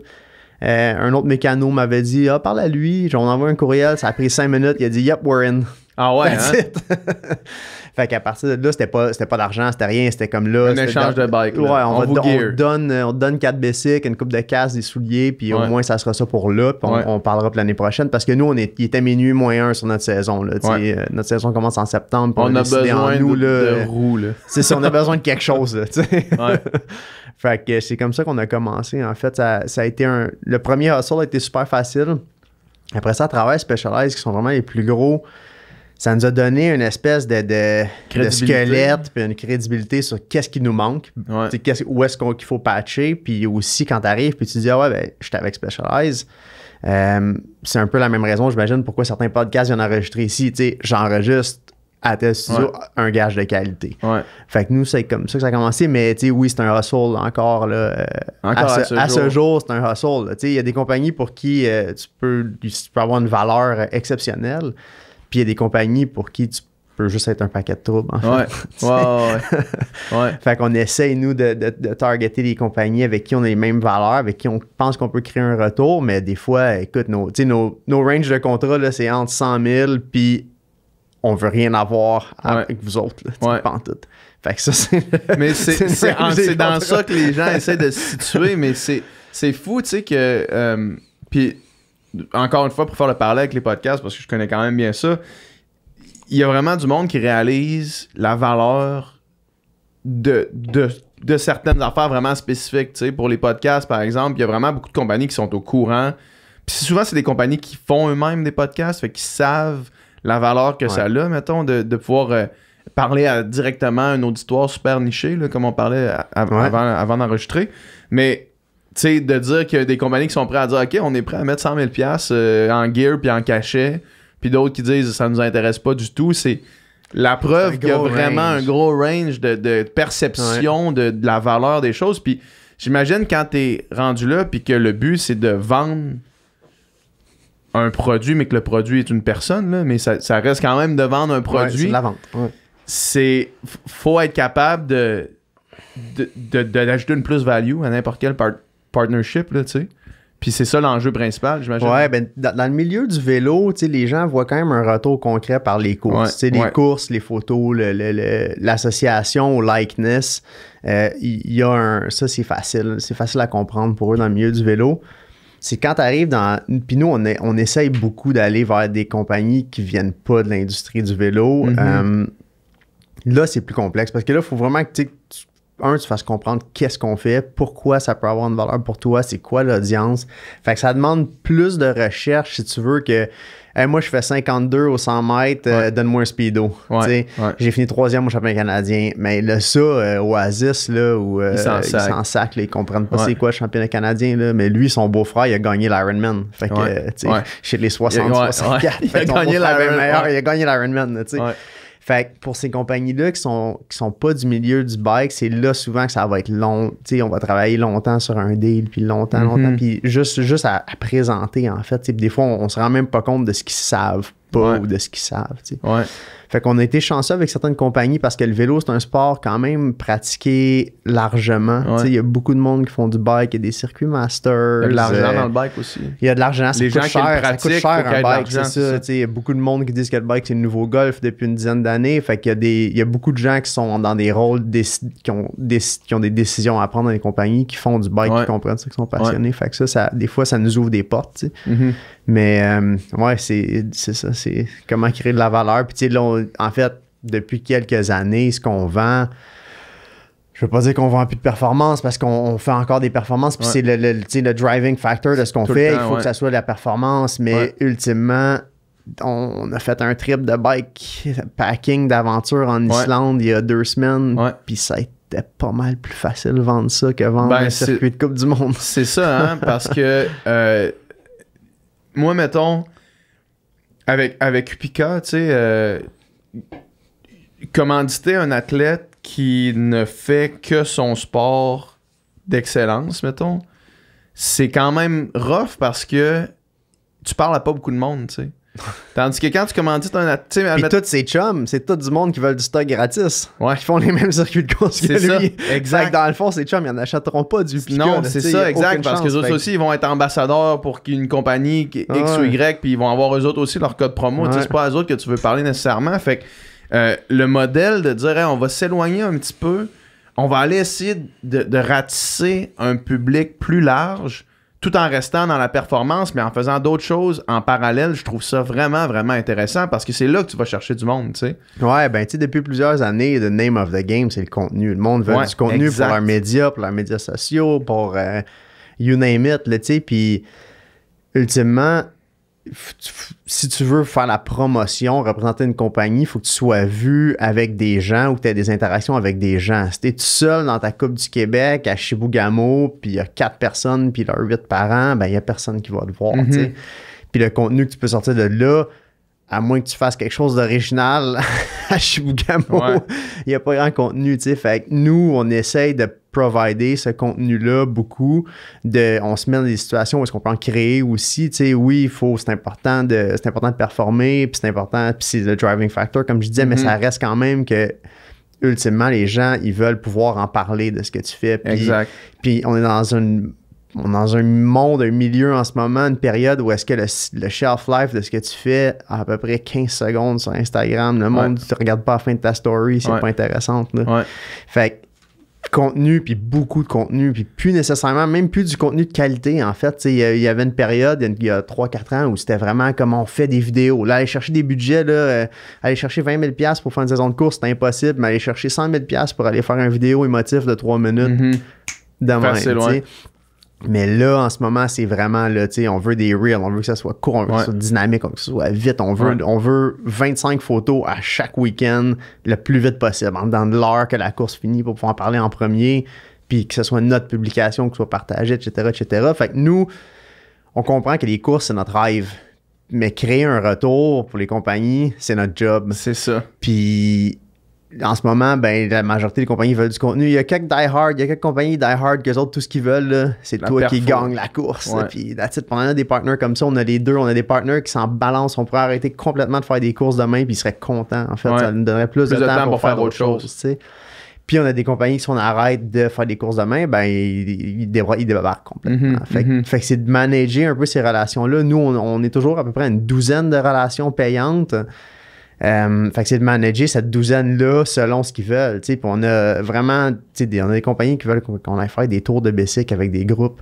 Euh, un autre mécano m'avait dit Ah, parle à lui, on envoie un courriel, ça a pris cinq minutes, il a dit Yep, we're in. Ah ouais. Hein? [laughs] fait qu'à partir de là, c'était pas, c'était pas d'argent, c'était rien, c'était comme là. Un échange de bike. on, donne, on donne quatre bicycles, une coupe de casse, des souliers, puis au moins ça sera ça pour là, puis on, parlera pour l'année prochaine. Parce que nous, on il était minuit moins un sur notre saison. Là, euh, Notre saison commence en septembre. On, a, besoin nous, de, roues. C'est ça, on a besoin de quelque chose. [laughs] fait que c'est comme ça qu'on a commencé. En fait, ça, a été un. Le premier hustle a été super facile. Après ça, à travers Specialized, qui sont vraiment les plus gros ça nous a donné une espèce de, squelette, puis une crédibilité sur qu'est-ce qui nous manque, où est-ce qu'il faut patcher, puis aussi quand tu arrives, puis tu dis, ah ouais, ben, j'étais avec Specialize, euh, c'est un peu la même raison, j'imagine, pourquoi certains podcasts viennent enregistrer ici. J'enregistre à test studio un gage de qualité. Fait que nous, c'est comme ça que ça a commencé, mais oui, c'est un hustle encore. Là, euh, à, ce, jour, c'est un hustle. Il y a des compagnies pour qui euh, tu, peux, tu peux avoir une valeur exceptionnelle. Puis il y a des compagnies pour qui tu peux juste être un paquet de troubles. En Fait, [laughs] ouais, ouais, fait qu'on essaye, nous, de, targeter les compagnies avec qui on a les mêmes valeurs, avec qui on pense qu'on peut créer un retour, mais des fois, écoute, nos, nos, nos ranges de contrats, c'est entre 100 000 puis on veut rien avoir avec vous autres, là, pas tout. Fait que ça, c'est... [laughs] Mais c'est, dans ça que les gens essaient de se situer, mais c'est, fou, tu sais, que... Euh, puis encore une fois, pour faire le parler avec les podcasts, parce que je connais quand même bien ça, il y a vraiment du monde qui réalise la valeur de, de, certaines affaires vraiment spécifiques. pour les podcasts, par exemple, il y a vraiment beaucoup de compagnies qui sont au courant. Puis souvent, c'est des compagnies qui font eux-mêmes des podcasts, qui savent la valeur que ça a, mettons, de, pouvoir euh, parler directement à un auditoire super niché, comme on parlait avant, avant d'enregistrer. Mais sais, de dire qu'il y a des compagnies qui sont prêtes à dire OK, on est prêt à mettre 100 000 euh, en gear puis en cachet, puis d'autres qui disent ça nous intéresse pas du tout. C'est la preuve qu'il y a vraiment un gros range de, perception de, la valeur des choses. Puis j'imagine quand tu es rendu là, puis que le but c'est de vendre un produit, mais que le produit est une personne, mais ça, reste quand même de vendre un produit. c'est la vente. C'est faut être capable de d'ajouter une plus-value à n'importe quel part, partnership, tu sais. Puis c'est ça l'enjeu principal, j'imagine. Ouais, ben, dans, le milieu du vélo, tu sais, les gens voient quand même un retour concret par les courses. les courses, les photos, l'association au likeness. Il euh, y, a un. Ça, c'est facile. C'est facile à comprendre pour eux dans le milieu du vélo. C'est quand tu arrives dans. Puis nous, on, on essaye beaucoup d'aller vers des compagnies qui viennent pas de l'industrie du vélo. Mm-hmm. Euh, là, c'est plus complexe parce que là, il faut vraiment que tu un, tu fasses comprendre qu'est-ce qu'on fait, pourquoi ça peut avoir une valeur pour toi, c'est quoi l'audience. Fait que ça demande plus de recherche si tu veux que moi je fais 52 au 100 mètres, euh, donne-moi un speedo. J'ai fini troisième au championnat canadien. Mais le ça, euh, Oasis, là, où, euh, ils s'en sac, ils comprennent pas c'est quoi le championnat canadien. Là, mais lui, son beau-frère, il a gagné l'Ironman. Fait que, euh, chez les 60, 64, [laughs] il a, gagné il a gagné l'Ironman. Fait que pour ces compagnies-là qui sont, qui sont pas du milieu du bike, c'est là souvent que ça va être long. sais on va travailler longtemps sur un deal, puis longtemps, mhm. longtemps, puis juste, à, présenter, en fait. Des fois, on, se rend même pas compte de ce qu'ils savent pas ou de ce qu'ils savent. Ouais. Fait qu'on a été chanceux avec certaines compagnies parce que le vélo, c'est un sport quand même pratiqué largement. Il y a beaucoup de monde qui font du bike, et des circuits masters. Il y a de euh, l'argent dans le bike aussi. Il y a de l'argent, c'est cher, ça coûte cher un bike, c'est ça. Il y a beaucoup de monde qui disent que le bike, c'est le nouveau golf depuis une dizaine d'années. Fait qu'il y a, des, beaucoup de gens qui sont dans des rôles qui, ont des, ont des décisions à prendre dans les compagnies, qui font du bike, qui comprennent ça, qui sont passionnés. Fait que ça, des fois, ça nous ouvre des portes. Mm-hmm. Mais euh, ouais, c'est ça, c'est comment créer de la valeur. Puis là, en fait, depuis quelques années, ce qu'on vend, je veux pas dire qu'on vend plus de performance parce qu'on fait encore des performances, puis c'est le, driving factor de ce qu'on fait. Il faut que ça soit de la performance, mais ultimement, on a fait un trip de bike packing d'aventure en Islande il y a deux semaines, puis ça a été pas mal plus facile de vendre ça que vendre ben, un circuit de Coupe du Monde. C'est ça, hein, parce que [laughs] euh, moi, mettons, avec, avec tu sais, euh, un athlète qui ne fait que son sport d'excellence, mettons, c'est quand même rough parce que tu parles à pas beaucoup de monde, tu sais. Tandis que quand tu commandites un. Puis tous ces chums, c'est tout du monde qui veulent du stock gratis. Ouais. Qui font les mêmes circuits de course que lui. Ça. [laughs] Exact. dans le fond, ces chums, ils n'achèteront pas du PIB. Non, c'est ça, exact. Parce que eux autres aussi, ils vont être ambassadeurs pour une compagnie X ou Y, puis ils vont avoir eux autres aussi leur code promo. C'est pas eux autres que tu veux parler nécessairement. Fait que euh, le modèle de dire, on va s'éloigner un petit peu, on va aller essayer de ratisser un public plus large tout en restant dans la performance, mais en faisant d'autres choses en parallèle, je trouve ça vraiment, vraiment intéressant parce que c'est là que tu vas chercher du monde, tu sais. Ouais, ben, tu sais, depuis plusieurs années, the name of the game, c'est le contenu. Le monde veut du contenu pour leurs médias, pour leurs médias sociaux, pour euh, you name it, tu sais. Puis, ultimement, si tu veux faire la promotion, représenter une compagnie, il faut que tu sois vu avec des gens ou que tu aies des interactions avec des gens. Si tu tout seul dans ta Coupe du Québec à Chibougamau, puis il y a quatre personnes, puis leurs huit parents, ben il n'y a personne qui va te voir. Mhm. Puis le contenu que tu peux sortir de là, à moins que tu fasses quelque chose d'original [laughs] à Chibougamau, il n'y a pas grand contenu. T'sais. Fait nous, on essaye de provider ce contenu-là beaucoup. De, on se met dans des situations où est-ce qu'on peut en créer aussi. Tu sais, oui, il faut, c'est important de, important de performer, puis c'est important, puis c'est le driving factor, comme je disais, mais mm-hmm. ça reste quand même que ultimement, les gens, ils veulent pouvoir en parler de ce que tu fais. Puis, exact. Puis on est dans une dans un monde, un milieu en ce moment, une période où est-ce que le, shelf life de ce que tu fais à, à peu près 15 secondes sur Instagram, le monde, tu ne regardes pas la fin de ta story, c'est pas intéressant. Là. Ouais. Fait contenu, puis beaucoup de contenu, puis plus nécessairement, même plus du contenu de qualité, en fait. Il y avait une période, il y a 3-4 ans, où c'était vraiment comme on fait des vidéos. Là, aller chercher des budgets, là, euh, aller chercher 20 000 pour faire une saison de course, c'était impossible, mais aller chercher 100 000 pour aller faire une vidéo émotif de 3 minutes. Mm -hmm. Mais là, en ce moment, c'est vraiment là, on veut des reels, on veut que ça soit court, on veut que ça soit dynamique, on veut que ça soit vite, on veut, on veut 25 photos à chaque week-end le plus vite possible, en l'heure que la course finit pour pouvoir en parler en premier, puis que ce soit notre publication, que soit partagée, etc., etc. Fait que nous, on comprend que les courses, c'est notre rêve. Mais créer un retour pour les compagnies, c'est notre job. C'est ça. Puis en ce moment, ben, la majorité des compagnies veulent du contenu. Il y a quelques Die Hard, il y a quelques compagnies Die Hard, que autres, tout ce qu'ils veulent, c'est toi qui gagne la course. Puis, that's Pendant des partenaires comme ça, on a les deux, on a des partenaires qui s'en balancent. On pourrait arrêter complètement de faire des courses demain, puis ils seraient contents. En fait, ça nous donnerait plus, de, temps, pour, faire, autre chose. puis on a des compagnies qui, si on arrête de faire des courses demain, ben ils, ils, complètement. Mhm, fait, mhm. c'est de manager un peu ces relations-là. Nous, on, est toujours à peu près une douzaine de relations payantes. Euh, fait que c'est de manager cette douzaine-là selon ce qu'ils veulent. Puis on a vraiment des, on a des compagnies qui veulent qu'on aille faire des tours de basic avec des groupes.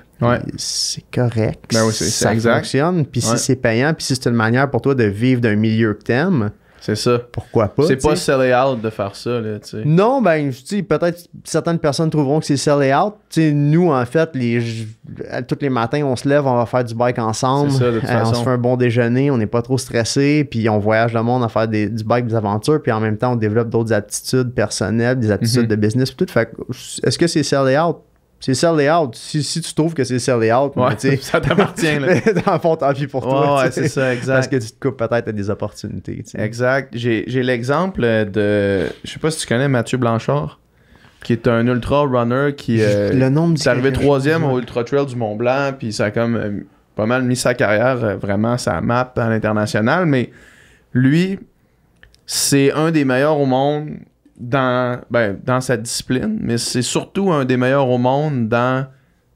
C'est correct. Ben oui, ça fonctionne. Puis si c'est payant, puis si c'est une manière pour toi de vivre d'un milieu que t'aimes, c'est ça. Pourquoi pas? C'est pas sell out de faire ça, là, tu sais. Non, ben, peut-être certaines personnes trouveront que c'est sell out. nous, en fait, les, tous les matins, on se lève, on va faire du bike ensemble. Euh, on se fait un bon déjeuner, on n'est pas trop stressé, puis on voyage le monde à faire des, du bike, des aventures, puis en même temps, on développe d'autres aptitudes personnelles, des aptitudes mhm. de business, tout. est-ce que c'est sell out? c'est sell les out. Si, si, tu trouves que c'est sell les out, ouais, [laughs] ça t'appartient. [laughs] dans le fond, tant pour toi. Ouais, c'est ça, exact. Parce que tu te coupes peut-être à des opportunités. Exact. J'ai l'exemple de. Je sais pas si tu connais Mathieu Blanchard, qui est un ultra runner qui. Euh, est arrivé troisième au Ultra Trail du Mont Blanc, puis ça a comme euh, pas mal mis sa carrière euh, vraiment sa map à l'international. Mais lui, c'est un des meilleurs au monde dans, ben, dans sa discipline, mais c'est surtout un des meilleurs au monde dans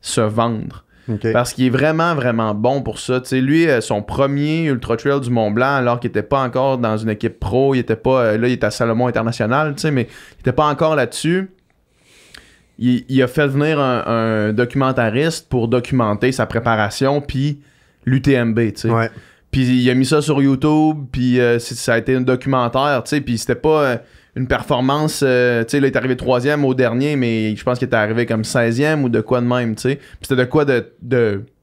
se vendre. Parce qu'il est vraiment, vraiment bon pour ça. lui, euh, son premier Ultra Trail du Mont Blanc, alors qu'il n'était pas encore dans une équipe pro, il était pas. Euh, là, il était à Salomon International, mais il n'était pas encore là-dessus. Il, a fait venir un, documentariste pour documenter sa préparation, puis l'UTMB. Puis il a mis ça sur YouTube, puis euh, ça a été un documentaire, puis c'était pas une performance. Euh, tu sais, là, il est arrivé troisième au dernier, mais je pense qu'il est arrivé comme 16e ou de quoi de même, tu sais. c'était de quoi de,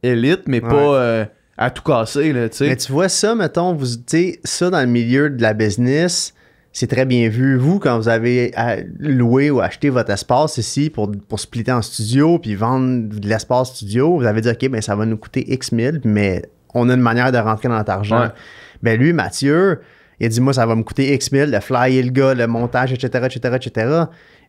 élite, mais pas euh, à tout casser, là, tu sais. Mais tu vois ça, mettons, vous, tu ça dans le milieu de la business, c'est très bien vu. Vous, quand vous avez euh, loué ou acheté votre espace ici pour, pour splitter en studio puis vendre de l'espace studio, vous avez dit, OK, ben, ça va nous coûter X mille, mais on a une manière de rentrer dans notre argent. Ben lui, Mathieu, il a dit, moi, ça va me coûter X mille, le flyer, le gars, le montage, etc., etc., etc.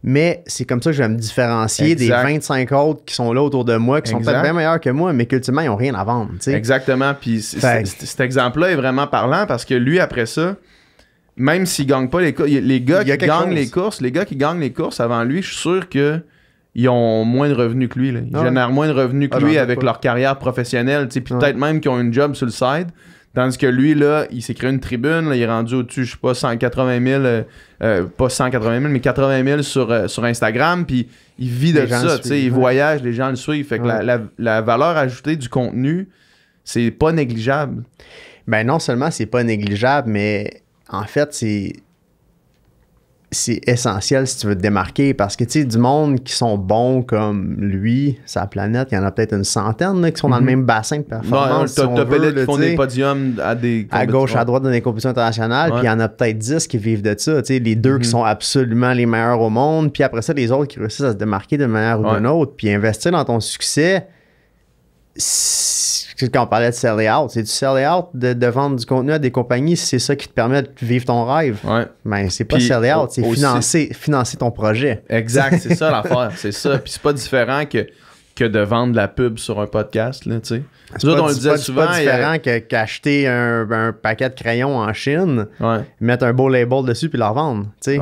Mais c'est comme ça que je vais me différencier des 25 autres qui sont là autour de moi, qui sont peut-être bien meilleurs que moi, mais qu'ultimement, ils n'ont rien à vendre. Exactement. Puis cet exemple-là est vraiment parlant parce que lui, après ça, même s'il gagne pas les courses, les gars qui gagnent les courses, les gars qui gagnent les courses avant lui, je suis sûr que ils ont moins de revenus que lui. Ils ah génèrent moins de revenus que ah, lui avec leur carrière professionnelle. Puis peut-être même qu'ils ont une job sur le side. Tandis que lui, là, il s'est créé une tribune, il est rendu au-dessus, je sais pas, 180 000, euh, euh, pas 180 000, mais 80 000 sur, euh, sur Instagram, puis il vit de ça, tu sais, il voyage, les gens le suivent. Fait que la, la, valeur ajoutée du contenu, c'est pas négligeable. Ben non seulement c'est pas négligeable, mais en fait, c'est c'est essentiel si tu veux te démarquer parce que tu sais, du monde qui sont bons comme lui, sa planète, il y en a peut-être une centaine qui sont dans le mhm. même bassin de performance. Non, si font des podiums à À gauche, à droite dans des compétitions internationales, puis il y en a peut-être dix qui vivent de ça. Tu sais, les deux qui mhm. sont absolument les meilleurs au monde, puis après ça, les autres qui réussissent à se démarquer d'une manière ou d'une autre, puis investir dans ton succès quand on parlait de sell-out, c'est du sell-out de, vendre du contenu à des compagnies si c'est ça qui te permet de vivre ton rêve. Mais ben, c'est pas sell-out, c'est financer, ton projet. Exact, c'est ça [laughs] l'affaire, c'est ça. Puis c'est pas différent que, que de vendre la pub sur un podcast, là, tu sais. le souvent. C'est pas différent que qu'acheter un, paquet de crayons en Chine, mettre un beau label dessus puis le revendre, tu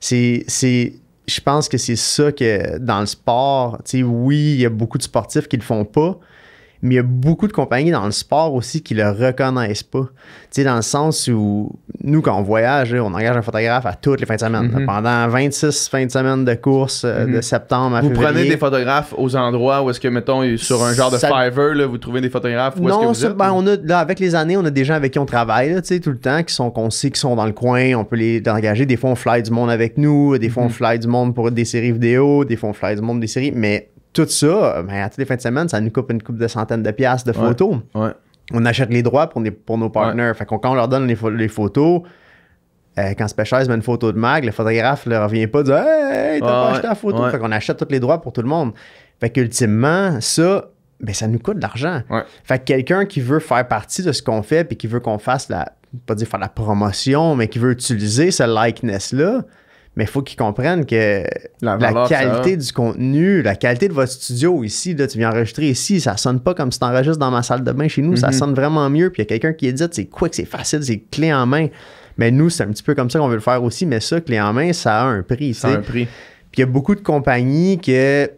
C'est je pense que c'est ça que dans le sport, tu oui, il y a beaucoup de sportifs qui le font pas, mais il y a beaucoup de compagnies dans le sport aussi qui le reconnaissent pas. Tu sais, dans le sens où nous, quand on voyage, on engage un photographe à toutes les fins de semaine. Mhm. Pendant 26 fins de semaine de course euh, mhm. de septembre à vous février. Vous prenez des photographes aux endroits où est-ce que, mettons, sur un genre de Fiverr, vous trouvez des photographes où est-ce que vous ben, avec les années, on a des gens avec qui on travaille tout le temps, qui sont qu'on sait qui sont dans le coin, on peut les engager. Des fois, on fly du monde avec nous, des fois, on mhm. fly du monde pour des séries vidéo, des fois, on fly du monde des séries, mais tout ça, ben, à toutes les fins de semaine, ça nous coupe une coupe de centaines de piastres de photos. On achète les droits pour, pour nos partenaires. Fait qu'on, quand on leur donne les, photos, euh, quand Specialized met une photo de mag, le photographe ne revient pas dit « Hey, t'as pas acheté la photo. Fait qu'on achète tous les droits pour tout le monde. Fait qu'ultimement, ça, ben, ça nous coûte de l'argent. Fait quelqu'un qui veut faire partie de ce qu'on fait puis qui veut qu'on fasse la, la promotion, mais qui veut utiliser ce likeness-là, mais il faut qu'ils comprennent que la, qualité du contenu, la qualité de votre studio ici, là, tu viens enregistrer ici, ça sonne pas comme si tu enregistres dans ma salle de bain chez nous, ça mhm. sonne vraiment mieux. Puis il y a quelqu'un qui édite, c'est quick, c'est facile, c'est clé en main. Mais nous, c'est un petit peu comme ça qu'on veut le faire aussi, mais ça, clé en main, ça a un prix. Ça un prix. Puis il y a beaucoup de compagnies que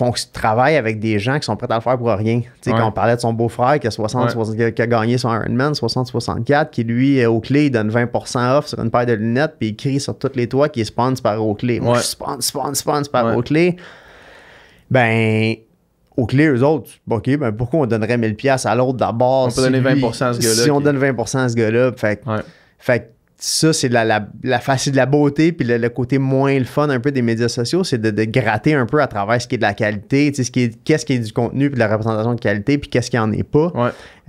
font travaille avec des gens qui sont prêts à le faire pour rien. Tu sais, Quand on parlait de son beau-frère qui a, qui a gagné son Ironman 60-64, qui lui, au clé, il donne 20% off sur une paire de lunettes, puis il crie sur tous les toits qu'il est sponsor par clé. Moi, je suis sponsor, sponsor, par clé. Ben, clé, eux autres, OK, ben pourquoi on donnerait 1000$ à l'autre d'abord? si 20% on donne 20% à ce gars-là, fait, fait ça, c'est la, la, la de la beauté, puis le, côté moins le fun un peu des médias sociaux, c'est de, gratter un peu à travers ce qui est de la qualité, ce qui est, qu'est-ce qui est du contenu, puis de la représentation de qualité, puis qu'est-ce qui en est pas.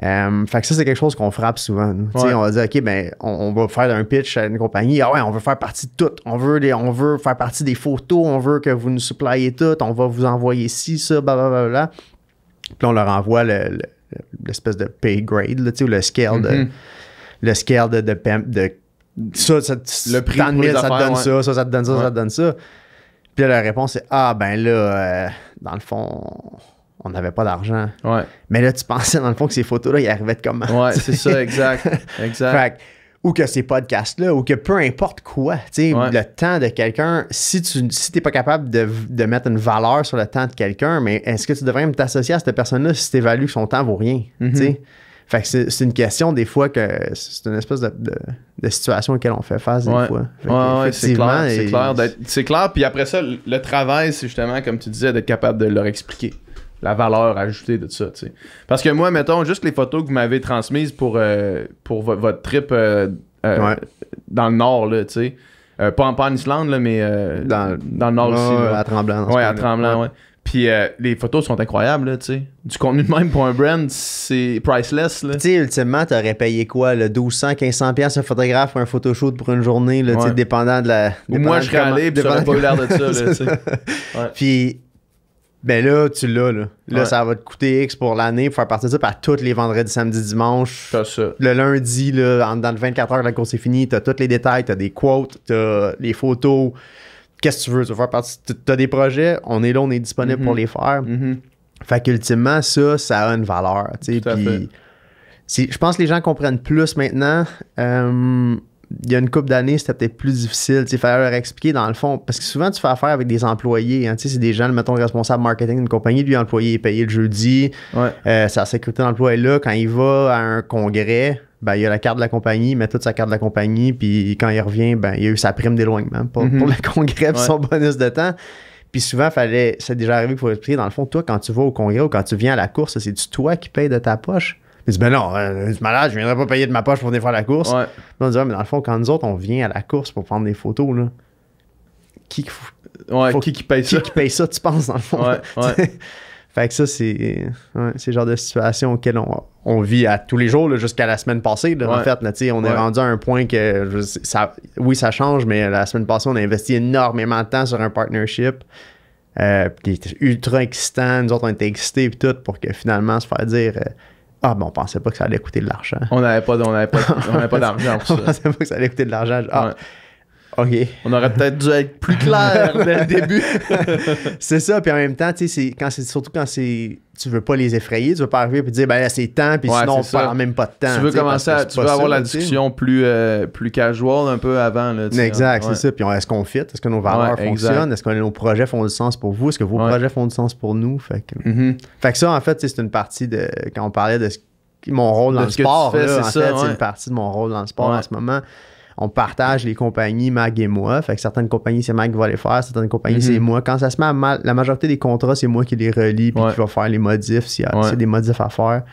Euh, fait ça, c'est quelque chose qu'on frappe souvent. On va dire, OK, ben, on, va faire un pitch à une compagnie. Ah ouais, on veut faire partie de tout. On veut, on veut faire partie des photos. On veut que vous nous suppliez tout. On va vous envoyer ci, ça, blablabla. Puis on leur envoie l'espèce de pay grade, ou le scale de mm-hmm. le scale de, de, de ça, ça, le prix ça, te donne ça, ça, te donne ça, ça te donne ça. Puis la réponse est Ah, ben là, euh, dans le fond, on n'avait pas d'argent. Mais là, tu pensais, dans le fond, que ces photos-là, ils arrivaient de comment Ouais, c'est [laughs] ça, exact. exact. ou que ces podcasts-là, ou que peu importe quoi, le temps de quelqu'un, si tu si pas capable de, mettre une valeur sur le temps de quelqu'un, mais est-ce que tu devrais même t'associer à cette personne-là si tu évalues que son temps vaut rien, mhm. Fait que c'est une question des fois que c'est une espèce de, situation à situation on fait face des fois. c'est clair. C'est clair, Puis après ça, le travail, c'est justement, comme tu disais, d'être capable de leur expliquer la valeur ajoutée de tout ça. Parce que moi, mettons, juste les photos que vous m'avez transmises pour, euh, pour votre trip euh, euh, dans le nord, là, tu sais. pas, en, Islande, là, mais dans, dans, le nord ah, aussi. À Tremblant. Ouais, à Tremblant, ouais. Puis euh, les photos sont incroyables, tu sais. Du contenu de même pour un brand, c'est priceless, là. Tu sais, ultimement, t'aurais payé quoi, le 1200, 1500 pièces un photographe pour un photoshoot pour une journée, là, tu sais, dépendant de la... Ou moi, je serais allé, puis j'aurais pas l'air de [laughs] ça, là, tu sais. Puis... Ben là, tu l'as, là. Là, ça va te coûter X pour l'année pour faire partie de ça. par tous les vendredis, samedis, dimanches. T'as ça. Le lundi, là, dans le 24 heures, la course est finie. T'as tous les détails, t'as des quotes, t'as les photos qu'est-ce que tu veux? Tu faire partie. Tu as des projets, on est là, on est disponible pour mhm. les faire. Mhm. Fait qu'ultimement, ça, ça a une valeur. Je pense que les gens comprennent plus maintenant. Euh, il y a une couple d'années, c'était peut-être plus difficile. Il fallait leur expliquer, dans le fond, parce que souvent, tu fais affaire avec des employés. Hein, c'est des gens, mettons, responsable marketing d'une compagnie, lui, l'employé est payé le jeudi. Ouais. Euh, sa sécurité d'emploi est là. Quand il va à un congrès, ben, il a la carte de la compagnie, il met toute sa carte de la compagnie, puis quand il revient, ben, il a eu sa prime d'éloignement pour, mhm. pour, le congrès, son bonus de temps. Puis souvent, fallait, c'est déjà arrivé faut expliquer, dans le fond, toi, quand tu vas au congrès ou quand tu viens à la course, cest du toi qui paye de ta poche? Il dit, ben non, c'est euh, malade, je viendrai pas payer de ma poche pour venir faire la course. On dit, mais dans le fond, quand nous autres, on vient à la course pour prendre des photos, là, qui, qui, paye ça? Qui paye ça, tu penses, dans le fond? Ouais, [laughs] Fait que ça, c'est le genre de situation auquel on, vit à tous les jours, jusqu'à la semaine passée. En fait, on est rendu à un point que ça, oui, ça change, mais la semaine passée, on a investi énormément de temps sur un partnership. Euh, était ultra excitant. Nous autres, on était excités et tout pour que finalement se faire dire. Euh, ah, ben, on pensait pas que ça allait coûter de l'argent. On n'avait pas, on pas, on pas [laughs] d'argent pour ça. on pensait pas que ça allait coûter de l'argent. Ah, on aurait peut-être dû être plus clair [laughs] dès le début. [laughs] c'est ça. Puis en même temps, quand c'est, surtout quand c'est. Tu veux pas les effrayer, tu veux pas arriver et dire, ben c'est temps, puis sinon, on parle même pas de temps. Tu veux avoir la discussion plus, casual un peu avant. exact, c'est ça. Puis est-ce qu'on fit? Est-ce que nos valeurs fonctionnent? Est-ce que nos projets font du sens pour vous? Est-ce que vos projets font du sens pour nous? Fait que, mm-hmm. ça, en fait, c'est une partie de. Quand on parlait de ce, mon rôle dans le sport, c'est, en fait, c'est une partie de mon rôle dans le sport en ce moment on partage les compagnies, Mag et moi. Fait que certaines compagnies, c'est Mag qui va les faire, certaines compagnies, c'est mhm. moi. Quand ça se met à mal, la majorité des contrats, c'est moi qui les relie puis qui va faire les modifs s'il y a des modifs à faire.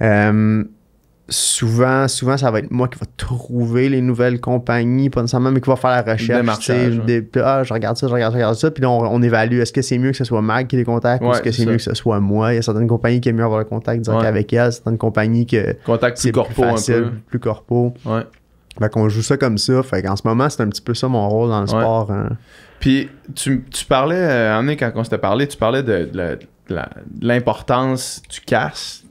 Euh, souvent, souvent, ça va être moi qui va trouver les nouvelles compagnies, pas nécessairement, mais qui va faire la recherche. Des, ah, je regarde ça, je regarde ça, je regarde ça. Puis là, on, évalue est-ce que c'est mieux que ce soit Mag qui les contacte ou est-ce que c'est mieux que ce soit moi. Il y a certaines compagnies qui aiment mieux avoir le contact direct avec elles, certaines compagnies que. Contact plus corpo plus un corpo. Fait ben, qu'on joue ça comme ça. Fait qu'en ce moment, c'est un petit peu ça mon rôle dans le sport. Hein. Puis tu, tu parlais, euh, quand on s'était parlé, tu parlais de, de, l'importance du casque,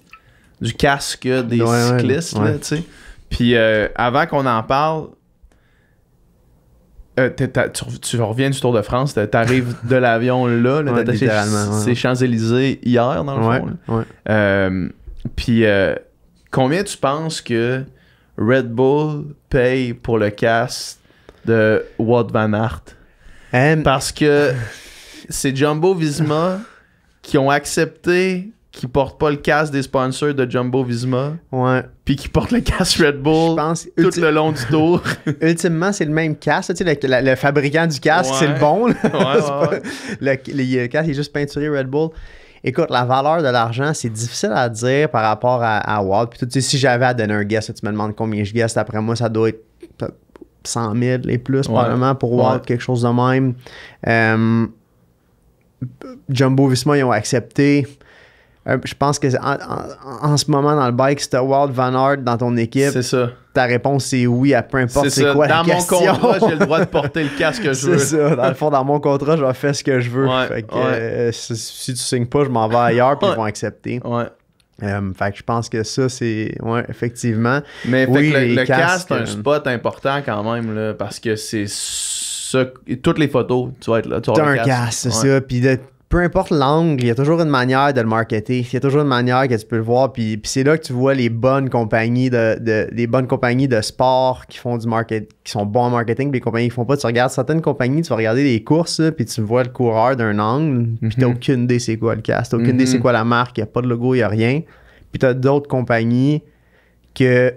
du casque des cyclistes, tu sais. Puis euh, avant qu'on en parle, euh, tu, tu, reviens du Tour de France, t'arrives [laughs] de l'avion là, là c'est Champs-Élysées hier, dans le fond. Euh, puis combien tu penses que Red Bull paye pour le cast de Walt Van Aert. Parce que c'est Jumbo Visma qui ont accepté qu'ils portent pas le casque des sponsors de Jumbo Visma. Puis qui portent le casque Red Bull tout le long du tour. [laughs] Ultimement, c'est le même casque. Tu le, fabricant du casque, c'est le bon. [laughs] le, le, casque est juste peinturé Red Bull écoute, la valeur de l'argent, c'est difficile à dire par rapport à, à Walt. Puis, tu sais, si j'avais à donner un guess, tu me demandes combien je guess, après moi, ça doit être 100 000 et plus, probablement, pour Walt, quelque chose de même. Euh, Jumbo Visma, ils ont accepté. Euh, je pense que en, ce moment, dans le bike, c'était Walt Van Aert dans ton équipe. C'est ça ta réponse est oui à peu importe c'est quoi dans mon contrat j'ai le droit de [laughs] porter le casque que je veux c'est ça dans le fond dans mon contrat je vais faire ce que je veux fait que, euh, si, tu signes pas je m'en vais ailleurs puis ils vont accepter ouais euh, fait que je pense que ça, c'est. Ouais, effectivement. Mais fait que le, casque, c'est un euh, spot important quand même, là, parce que c'est ça. Toutes les photos, tu vas être là. Tu as un casque, c'est ça. Puis peu importe l'angle, il y a toujours une manière de le marketer. Il y a toujours une manière que tu peux le voir. Puis, c'est là que tu vois les bonnes compagnies de, bonnes compagnies de sport qui font du market, qui sont bons en marketing, puis les compagnies qui font pas. Tu regardes certaines compagnies, tu vas regarder les courses, puis tu vois le coureur d'un angle, puis puis t'as mhm. aucune idée c'est quoi le cast, aucune idée mhm. c'est quoi la marque, il n'y a pas de logo, il n'y a rien. Puis t'as d'autres compagnies que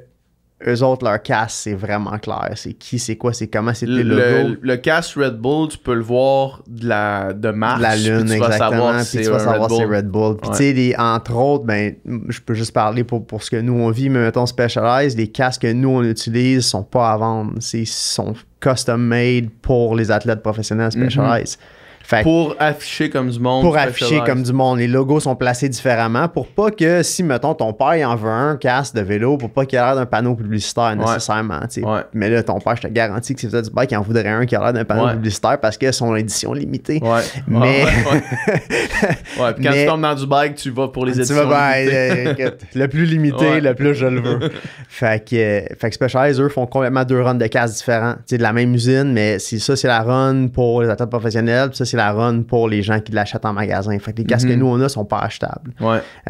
eux autres, leur casse, c'est vraiment clair. C'est qui, c'est quoi, c'est comment, c'est le, logo. le casque Red Bull, tu peux le voir de, la, de Mars. De la Lune, exactement. puis tu vas savoir c'est Red Bull. Puis tu sais, entre autres, ben, je peux juste parler pour, pour ce que nous on vit, mais mettons Specialized, les casques que nous on utilise sont pas à vendre. Ils sont custom made pour les athlètes professionnels mhm. Specialized pour afficher comme du monde. Pour afficher comme du monde. Les logos sont placés différemment pour pas que, si, mettons, ton père il en veut un casque de vélo, pour pas qu'il ait l'air d'un panneau publicitaire nécessairement. Mais là, ton père, je te garantis que peut-être du bike, il en voudrait un qui a l'air d'un panneau publicitaire parce que son édition limitée. Ah, mais. [laughs] quand tu tombes dans du bike, tu vas pour les éditions. limitées. le plus limité, le plus je le veux. [laughs] fait que, Specialized, eux, font complètement deux runs de casques différents. de la même usine, mais si ça, c'est la run pour les athlètes professionnels, ça, c'est la run pour les gens qui l'achètent en magasin. Fait que les casques que mhm. nous, on a sont pas achetables.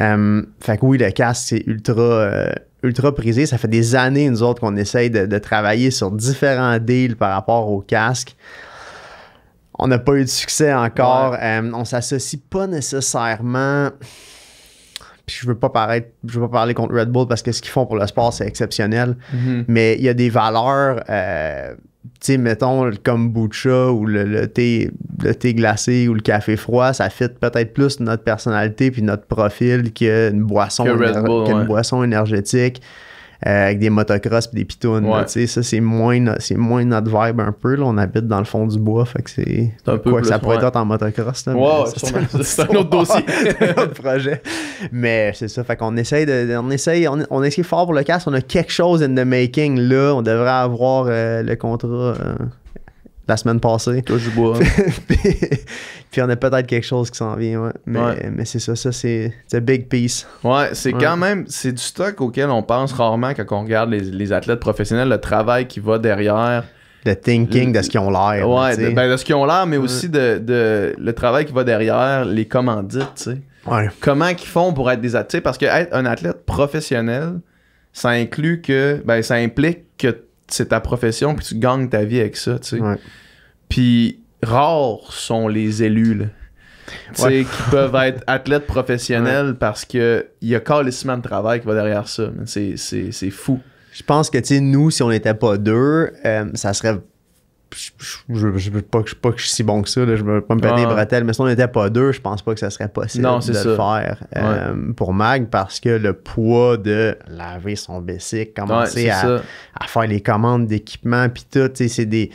Euh, fait que oui, le casque, c'est ultra, euh, ultra prisé. Ça fait des années, nous autres, qu'on essaye de, travailler sur différents deals par rapport au casques. On n'a pas eu de succès encore. Euh, on s'associe pas nécessairement je veux pas paraître, je veux pas parler contre Red Bull parce que ce qu'ils font pour le sport, c'est exceptionnel. Mhm. Mais il y a des valeurs tu mettons le kombucha ou le, thé, glacé ou le café froid, ça fit peut-être plus notre personnalité puis notre profil qu'une que boisson énergétique. Euh, avec des motocross et des pitounes. ça, c'est moins, moins notre vibe un peu. On habite dans le fond du bois, fait que c'est. quoi, ça pourrait être en motocross. c'est un, autre dossier. [laughs] un autre projet. Mais c'est ça, fait qu'on on, essaye on, fort pour le casse. On a quelque chose in the making là. On devrait avoir euh, le contrat. Euh, la semaine passée. Toi, je bois. [laughs] puis, y on a peut-être quelque chose qui s'en vient, Mais, mais c'est ça, ça, c'est big piece. Ouais, c'est quand même, c'est du stock auquel on pense rarement quand on regarde les, les athlètes professionnels, le travail qui va derrière. Le thinking de ce qu'ils ont l'air. Ouais, de, ben, de, ce qu'ils ont l'air, mais aussi de, de, le travail qui va derrière les commandites, tu sais. Comment qu'ils font pour être des athlètes? Parce que être un athlète professionnel, ça inclut que, ben, ça implique que c'est ta profession, puis tu gagnes ta vie avec ça, tu sais. Puis rares sont les élus, là. qui peuvent [laughs] être athlètes professionnels parce que il y a semaines de travail qui va derrière ça. C'est fou. Je pense que, tu sais, nous, si on n'était pas deux, euh, ça serait je veux pas, pas, que je suis si bon que ça, là, je veux pas me péter des ah. bretelles, mais si on n'était pas deux, je pense pas que ça serait possible de le faire euh, pour Mag parce que le poids de laver son bicycle, commencer à, à, faire les commandes d'équipement, puis tout, c'est des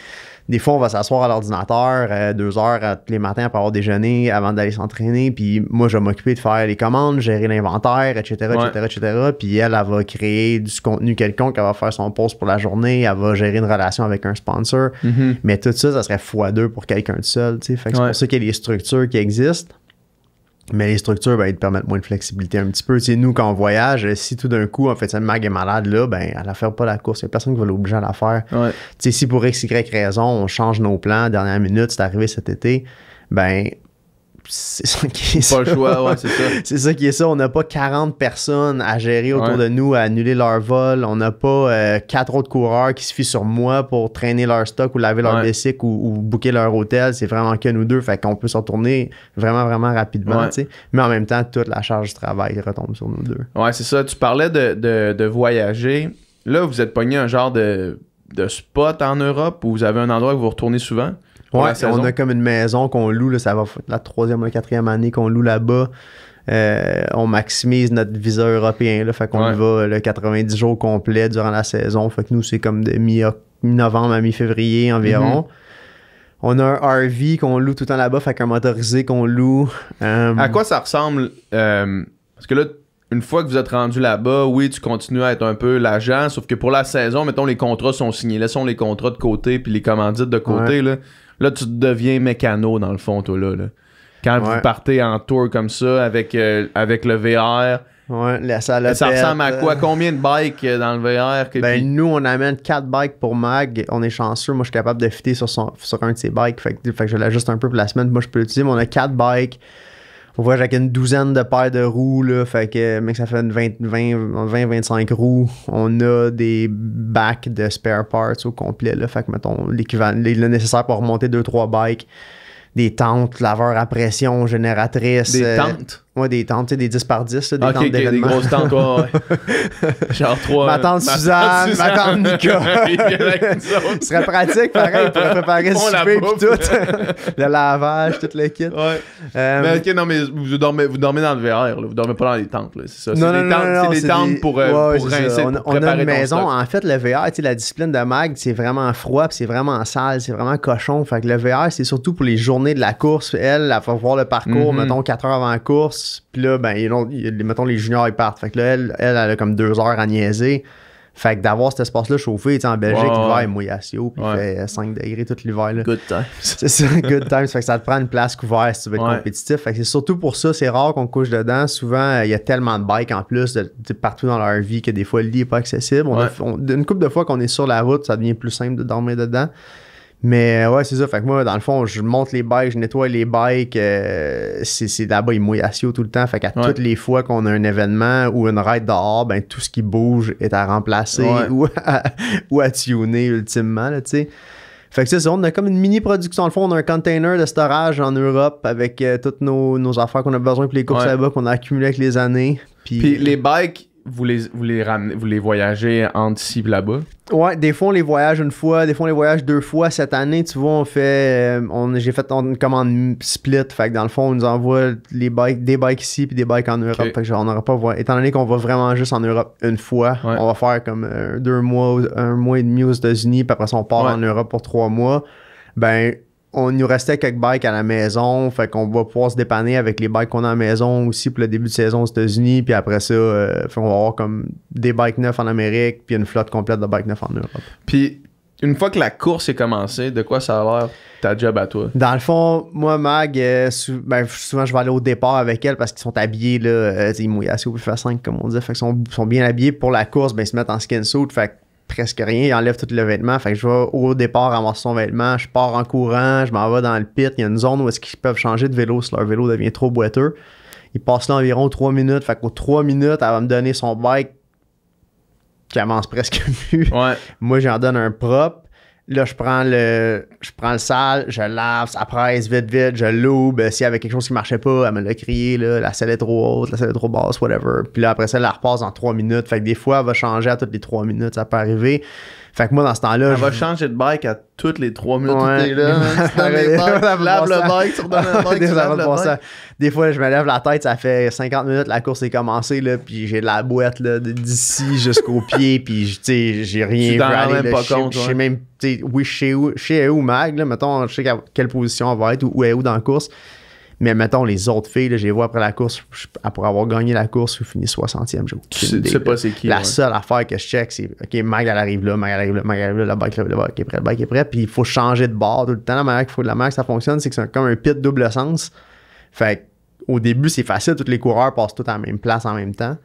des fois, on va s'asseoir à l'ordinateur euh, deux heures tous les matins après avoir déjeuné avant d'aller s'entraîner. Puis moi, je vais m'occuper de faire les commandes, gérer l'inventaire, etc., etc., etc. Puis elle, elle, va créer du contenu quelconque, elle va faire son post pour la journée, elle va gérer une relation avec un sponsor. Mhm. Mais tout ça, ça serait fois 2 pour quelqu'un de seul. Tu sais. Fait que c'est pour ça qu'il y a des structures qui existent. Mais les structures, ben, ils te permettent moins de flexibilité un petit peu. Tu nous, quand on voyage, si tout d'un coup, en fait, cette mag est malade, là, ben, elle ne faire pas la course. Il n'y a personne qui va l'obliger à la faire. Tu sais, si pour X, Y raison, on change nos plans, dernière minute, c'est arrivé cet été, ben, c'est ça qui est ça. Pas le choix, ouais, c'est ça. [laughs] c'est ça qui est ça. On n'a pas 40 personnes à gérer autour de nous, à annuler leur vol. On n'a pas euh, quatre autres coureurs qui se fient sur moi pour traîner leur stock ou laver leur ouais. ou, booker leur hôtel. C'est vraiment que nous deux. Fait qu'on peut s'en tourner vraiment, vraiment rapidement. Mais en même temps, toute la charge du travail retombe sur nous deux. Ouais, c'est ça. Tu parlais de, de voyager. Là, vous êtes pogné un genre de de spot en Europe où vous avez un endroit où vous retournez souvent? Ouais, on a comme une maison qu'on loue, là, ça va la troisième ou la quatrième année qu'on loue là-bas. Euh, on maximise notre visa européen. Là, fait qu'on y va euh, le 90 jours complet durant la saison. Fait que nous, c'est comme de mi-novembre à mi-février environ. Mm-hmm. On a un RV qu'on loue tout le temps là-bas, fait qu'un motorisé qu'on loue. Euh, à quoi ça ressemble? parce que là, une fois que vous êtes rendu là-bas, oui, tu continues à être un peu l'agent, sauf que pour la saison, mettons, les contrats sont signés. Laissons les contrats de côté, puis les commandites de côté. Là, tu deviens mécano, dans le fond, toi, là. Quand vous partez en tour comme ça, avec, euh, avec le VR, Ouais, la salle Ça ressemble à quoi? Euh. Combien de bikes euh, dans le VR? ben, nous, on amène 4 bikes pour Mag. On est chanceux. Moi, je suis capable de fitter sur, sur un de ses bikes. Fait, que, que je l'ajuste un peu pour la semaine. Moi, je peux l'utiliser, mais on a 4 bikes on voit j'ai une douzaine de paires de roues, là, fait que, mec, ça fait 20-25 roues. On a des bacs de spare parts au complet, là, fait que, mettons, l'équivalent, le nécessaire pour remonter 2-3 bikes, des tentes, laveurs à pression, génératrices. Des euh, tentes? Ouais, des tentes, des 10 par 10, des tentes des grosses tentes, [laughs] Genre 3. Ma tante Suzanne, ma tante Nika. [laughs] Ce serait pratique, pareil, pour [laughs] préparer le souper et tout. le lavage, tout le kit. Euh, mais ok, non, mais vous dormez, vous dormez dans le VR Vous dormez pas dans les tentes, là. C'est ça. Non, tentes, C'est des tentes pour, pour rincer, on, a une maison. En fait, le VR, tu sais, la discipline de Mag, c'est vraiment froid, c'est vraiment sale, c'est vraiment cochon. Fait que le VR, c'est surtout pour les journées de la course. Elle, elle va voir le parcours, mhm. mettons, 4 heures avant la course pis Puis là, ben, mettons, les juniors, ils partent. Fait que là, elle, elle, a comme deux heures à niaiser. Fait que d'avoir cet espace-là chauffé, tu sais, en Belgique, l'hiver, est moyassio à puis il fait 5 euh, degrés tout l'hiver. Là. Good times. [laughs] c'est ça, good times. Fait que ça te prend une place couverte si tu veux être compétitif. Fait que c'est surtout pour ça, c'est rare qu'on couche dedans. Souvent, euh, il y a tellement de bikes en plus partout dans leur vie que des fois, le lit n'est pas accessible. une couple de fois qu'on est sur la route, ça devient plus simple de dormir dedans. Mais euh, ouais, c'est ça. Fait que moi, dans le fond, je monte les bikes, je nettoie les bikes. Euh, c'est là-bas, ils mouillent à tout le temps. Fait qu'à toutes les fois qu'on a un événement ou une ride dehors, ben tout ce qui bouge est à remplacer [laughs] ou, à, ou à tuner ultimement, tu sais. Fait que c'est ça, on a comme une mini-production. Dans le fond, on a un container de storage en Europe avec euh, toutes nos, nos affaires qu'on a besoin pour les courses là-bas qu'on a accumulées avec les années. Puis, Puis les bikes, vous les, vous les ramenez, vous les voyagez entre ici et là-bas? Ouais, des fois on les voyage une fois, des fois on les voyage deux fois. Cette année, tu vois, on fait. Euh, on, j'ai fait une commande split. Fait que dans le fond, on nous envoie les des bikes ici puis des bikes en Europe. Fait que on n'aura pas. Étant donné qu'on va vraiment juste en Europe une fois, on va faire comme euh, deux mois, un mois et demi aux États-Unis, puis après ça, on part en Europe pour trois mois. Ben, on nous restait quelques bikes à la maison, fait qu'on va pouvoir se dépanner avec les bikes qu'on a à la maison aussi pour le début de saison aux États-Unis, puis après ça, euh, on va avoir comme des bikes neufs en Amérique, puis une flotte complète de bikes neufs en Europe. Puis une fois que la course est commencée, de quoi ça a l'air ta job à toi? Dans le fond, moi, Mag, euh, ben, souvent je vais aller au départ avec elle parce qu'ils sont habillés, là, euh, ils sont, bien habillés pour la course, ben, ils se mettent en skin suit. Fait presque rien, il enlève tout le vêtement. Fait que je vais au départ ramasser son vêtement, je pars en courant, je m'en vais dans le pit. Il y a une zone où est-ce qu'ils peuvent changer de vélo si leur vélo devient trop boiteux. Il passe là environ 3 minutes. Fait qu'aux 3 minutes, elle va me donner son bike qui avance presque [laughs] plus. Moi, j'en donne un propre. Là, je prends le, je prends le sale, je lave, ça presse vite, vite, je loube. Euh, s'il y avait quelque chose qui marchait pas, elle me l'a crié, là, la selle est trop haute, la selle est trop basse, whatever. Puis là, après ça, elle la repasse en trois minutes. Fait que des fois, elle va changer à toutes les trois minutes, ça peut arriver. Fait que moi, dans ce temps-là. on je... va changer de bike à toutes les 3 minutes. Ouais. là. [laughs] laves le bike, [laughs] le bike. Tu le [laughs] bike. Des fois, je me lève la tête, ça fait 50 minutes, la course est commencée, là, puis j'ai de la boîte là, d'ici jusqu'au pied, puis j'ai rien tu vu Même pas compte, je sais même, oui, sais où, je où Mag, là, mettons, je sais quelle position on va être ou où est où dans la course. Mais mettons, les autres filles, là, je les vois après la course, pour avoir gagné la course vous finissez 60e, jour. sais, pas c'est qui. La seule affaire que je check, c'est OK, Mag, elle arrive là, Mag, elle arrive là, Mag, arrive là, le bike, est prêt, le bike est prêt. Puis il faut changer de bord tout le temps. La manière qu'il faut de la marque ça fonctionne, c'est que c'est comme un pit double sens. Fait au début, c'est facile, tous les coureurs passent tous à la même place en même temps.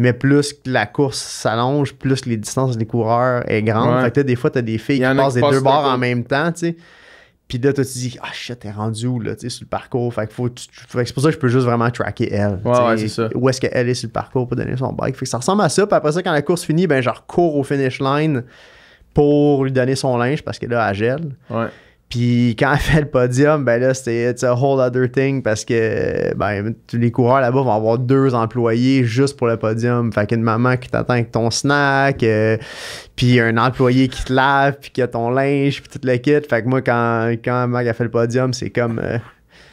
Mais plus la course s'allonge, plus les distances des coureurs est grande. Fait que des fois, tu as des filles qui passent les deux bords en même temps, tu sais. Puis là, tu tu dis, ah shit, t'es rendu où, là, tu sais, sur le parcours. Fait que, faut, que c'est pour ça que je peux juste vraiment tracker elle. Ouais, ouais, c'est ça. Où est-ce qu'elle est sur le parcours pour donner son bike. Fait que ça ressemble à ça. Puis après ça, quand la course finit, ben, genre, recours au finish line pour lui donner son linge parce que là, elle gèle. Ouais. Puis quand elle fait le podium, ben là, c'était a whole other thing parce que ben, tous les coureurs là-bas vont avoir deux employés juste pour le podium. Fait qu'une maman qui t'attend avec ton snack, euh, puis un employé qui te lave, puis qui a ton linge, puis toute le kit. Fait que moi, quand, quand Mag a fait le podium, c'est comme. Euh,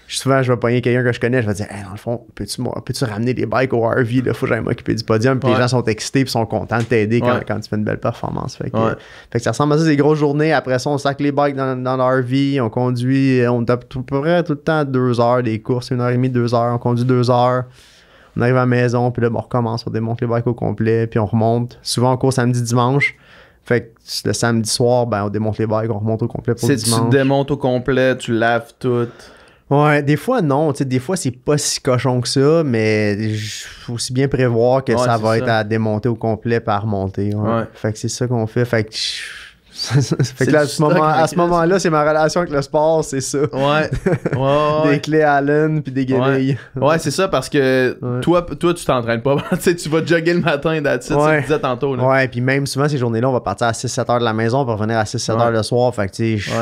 souvent, je vais pogner quelqu'un que je connais, je vais dire, dans le fond, peux-tu, ramener des bikes au RV, Il faut que j'aille m'occuper du podium. Puis les gens sont excités, puis sont contents de t'aider quand, quand, tu fais une belle performance. Fait que, fait que, ça ressemble à ça, des grosses journées. Après ça, on sac les bikes dans, dans on conduit, on tape tout, près tout le temps deux heures, des courses, une heure et demie, deux heures, on conduit deux heures. On arrive à la maison, puis là, on recommence, on démonte les bikes au complet, puis on remonte. Souvent, on court samedi, dimanche. Fait que le samedi soir, ben, on démonte les bikes, on remonte au complet pour le dimanche. Tu démontes au complet, tu laves tout. Ouais, des fois non, tu sais, des fois c'est pas si cochon que ça, mais faut aussi bien prévoir que ça va être à démonter au complet par monter Fait que c'est ça qu'on fait. Fait que, [laughs] fait que là, à ce, moment, là c'est ma relation avec le sport, c'est ça. Ouais. [laughs] des clés Allen puis des guenilles. Ouais, c'est ça parce que toi, toi, tu t'entraînes pas. [laughs] tu vas jogger le matin, tu disais tantôt. Ouais, puis même souvent ces journées-là, on va partir à 6-7 heures de la maison pour revenir à 6-7 heures le soir. Fait que tu sais,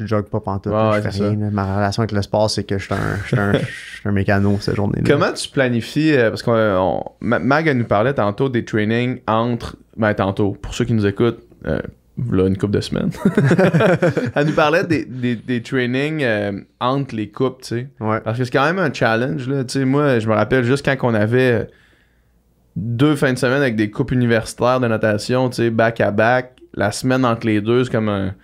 je jog pas pantoute, je fais rien. Ma relation avec le sport, c'est que je suis un, [laughs] mécano cette journée-là. Comment tu planifies, euh, parce que Mag nous parlait tantôt des trainings entre, ben tantôt, pour ceux qui nous écoutent, euh, là, une coupe de semaine [laughs] Elle nous parlait des, des, trainings euh, entre les coupes, tu sais. Parce que c'est quand même un challenge, là. Tu sais, moi, je me rappelle juste quand on avait euh, deux fins de semaine avec des coupes universitaires de natation, tu sais, back à back. La semaine entre les deux, c'est comme un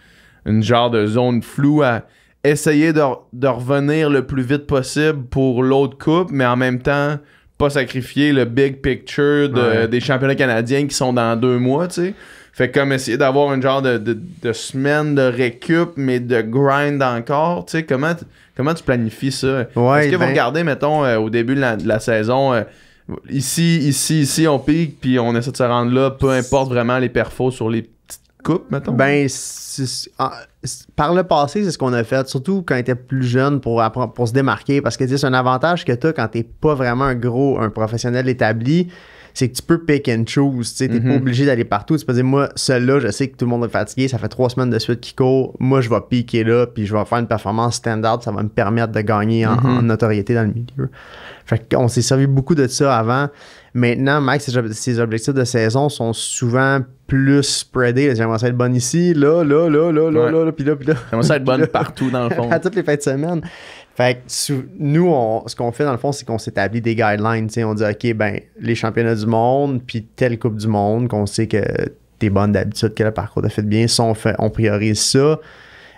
une genre de zone floue à essayer de, revenir le plus vite possible pour l'autre coupe, mais en même temps pas sacrifier le big picture des championnats canadiens qui sont dans deux mois, tu sais. Fait comme essayer d'avoir une genre de, de, semaine de récup, mais de grind encore. Tu sais, comment, comment tu planifies ça? Est-ce que vous ben regardez, mettons, euh, au début de la, saison, euh, ici, ici, ici, on pique, puis on essaie de se rendre là, peu importe vraiment les perfos sur les ben, ah, par le passé, c'est ce qu'on a fait, surtout quand étais plus jeune pour, pour se démarquer, parce que c'est un avantage que t'as quand t'es pas vraiment un gros, un professionnel établi, c'est que tu peux pick and choose. Tu n'es pas mhm. obligé d'aller partout. Tu peux dire, moi, celle là je sais que tout le monde est fatigué. Ça fait trois semaines de suite qu'il court. Moi, je vais piquer là, puis je vais faire une performance standard, Ça va me permettre de gagner en, mhm. notoriété dans le milieu. Fait qu'on s'est servi beaucoup de ça avant. Maintenant, Max, ses objectifs de saison sont souvent plus spreadés. J'aimerais ça être bonne ici, là, là, là, là, là, là, là, puis là, puis là. J'aimerais ça être [laughs] bonne partout, dans le fond. à toutes les fêtes de semaine. Fait que nous, on, ce qu'on fait dans le fond, c'est qu'on s'établit des guidelines. On dit, OK, ben, les championnats du monde, puis telle Coupe du monde, qu'on sait que t'es bonne d'habitude, que le parcours de fait bien, sont on, priorise ça.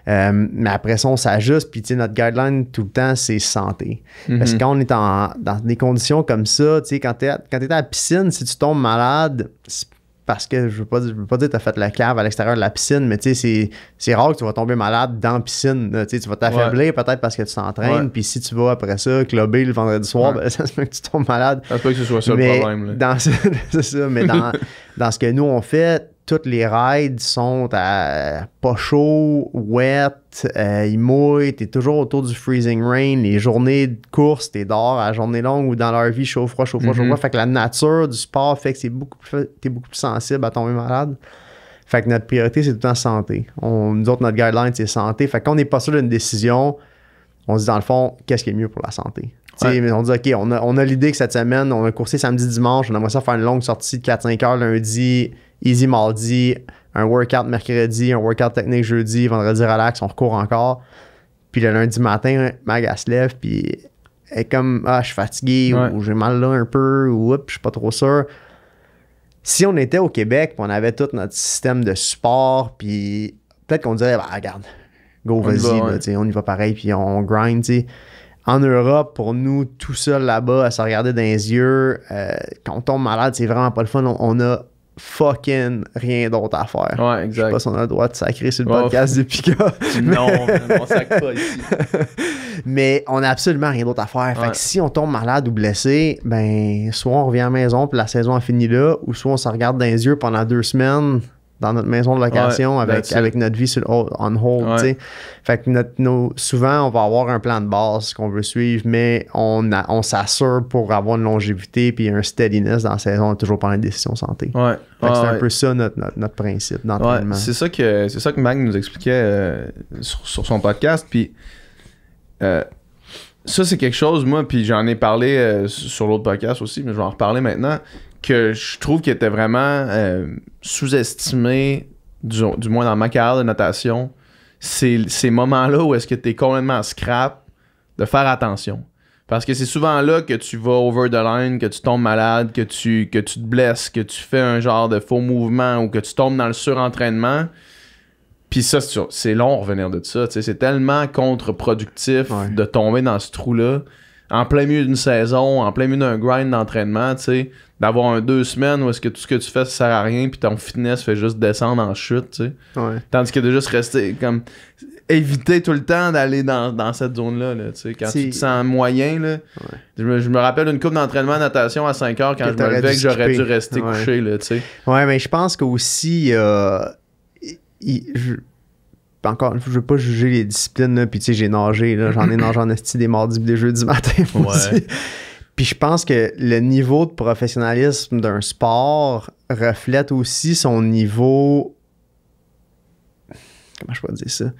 Euh, mais après ça, on s'ajuste. Puis, notre guideline tout le temps, c'est santé. Mm-hmm. Parce que quand on est dans des conditions comme ça, tu sais, quand tu à la piscine, si tu tombes malade, c'est parce que je veux pas, veux pas dire que as fait la cave à l'extérieur de la piscine, mais tu sais, c'est rare que tu vas tomber malade dans la piscine. tu vas t'affaiblir peut-être parce que tu t'entraînes, puis si tu vas après ça clubber le vendredi soir, ben, [laughs] ça se peut que tu tombes malade. Ça se peut que ce soit ça le problème. [laughs] C'est ça, mais [laughs] dans, ce que nous on fait, toutes les rides sont pas chaud, wet, euh, ils mouillent, t'es toujours autour du freezing rain. Les journées de course, t'es dehors à la journée longue ou dans leur vie, chaud, froid, chaud, froid, chaud, mm-hmm. froid. Fait que la nature du sport fait que t'es beaucoup plus sensible à tomber malade. Fait que notre priorité, c'est tout le temps santé. On, nous autres, notre guideline, c'est santé. Fait qu'on n'est pas sûr d'une décision, on se dit dans le fond, qu'est-ce qui est mieux pour la santé? On dit, OK, on a, l'idée que cette semaine, on a coursé samedi, dimanche, on aimerait ça faire une longue sortie de 4-5 heures lundi, easy mardi, un workout mercredi, un workout technique jeudi, vendredi relax, on recourt encore. Puis le lundi matin, ma elle se lève, puis elle est comme Ah, je suis fatigué, ou j'ai mal là un peu, ou je suis pas trop sûr. Si on était au Québec, on avait tout notre système de sport, puis peut-être qu'on dirait, bah, regarde, go, vas-y, on y va pareil, puis on grind, en Europe, pour nous, tout seul là-bas, à se regarder dans les yeux, euh, quand on tombe malade, c'est vraiment pas le fun. on a fucking rien d'autre à faire. Ouais, exact. Je sais pas si on a le droit de sacrer sur le podcast du Pika. [laughs] non, on sacre pas ici. [laughs] mais on a absolument rien d'autre à faire. Fait que si on tombe malade ou blessé, ben soit on revient à la maison puis la saison a fini là, ou soit on se regarde dans les yeux pendant deux semaines dans notre maison de location avec, avec notre vie sur, on hold. Fait que souvent, on va avoir un plan de base qu'on veut suivre, mais on, on s'assure pour avoir une longévité et un steadiness dans la saison, on toujours prendre des décision santé. c'est un peu ça notre, principe d'entraînement. c'est ça que c'est ça que Mag nous expliquait euh, sur, son podcast. Puis euh, ça, c'est quelque chose, moi, puis j'en ai parlé euh, sur l'autre podcast aussi, mais je vais en reparler maintenant que je trouve qu'il était vraiment euh, sous-estimé, du, moins dans ma carrière de notation. c'est ces moments-là où est-ce que tu es complètement scrap, de faire attention. Parce que c'est souvent là que tu vas over the line, que tu tombes malade, que tu, que tu te blesses, que tu fais un genre de faux mouvement ou que tu tombes dans le surentraînement. Puis ça, c'est long revenir de ça. C'est tellement contre-productif de tomber dans ce trou-là en plein milieu d'une saison, en plein milieu d'un grind d'entraînement, tu sais, d'avoir un deux semaines où est-ce que tout ce que tu fais ça sert à rien puis ton fitness fait juste descendre en chute, tu sais. Tandis que de juste rester comme éviter tout le temps d'aller dans, cette zone-là, tu sais, quand tu te sens moyen, là. Je, me, rappelle une coupe d'entraînement à natation à 5 heures quand je me levais que j'aurais dû rester couché, là, tu sais. Ouais, mais je pense qu'aussi, aussi euh, je encore, je veux pas juger les disciplines, là, puis tu sais, j'ai nagé, j'en ai nagé en esti des mardis des jeux du matin. Puis je pense que le niveau de professionnalisme d'un sport reflète aussi son niveau. Comment je peux dire ça?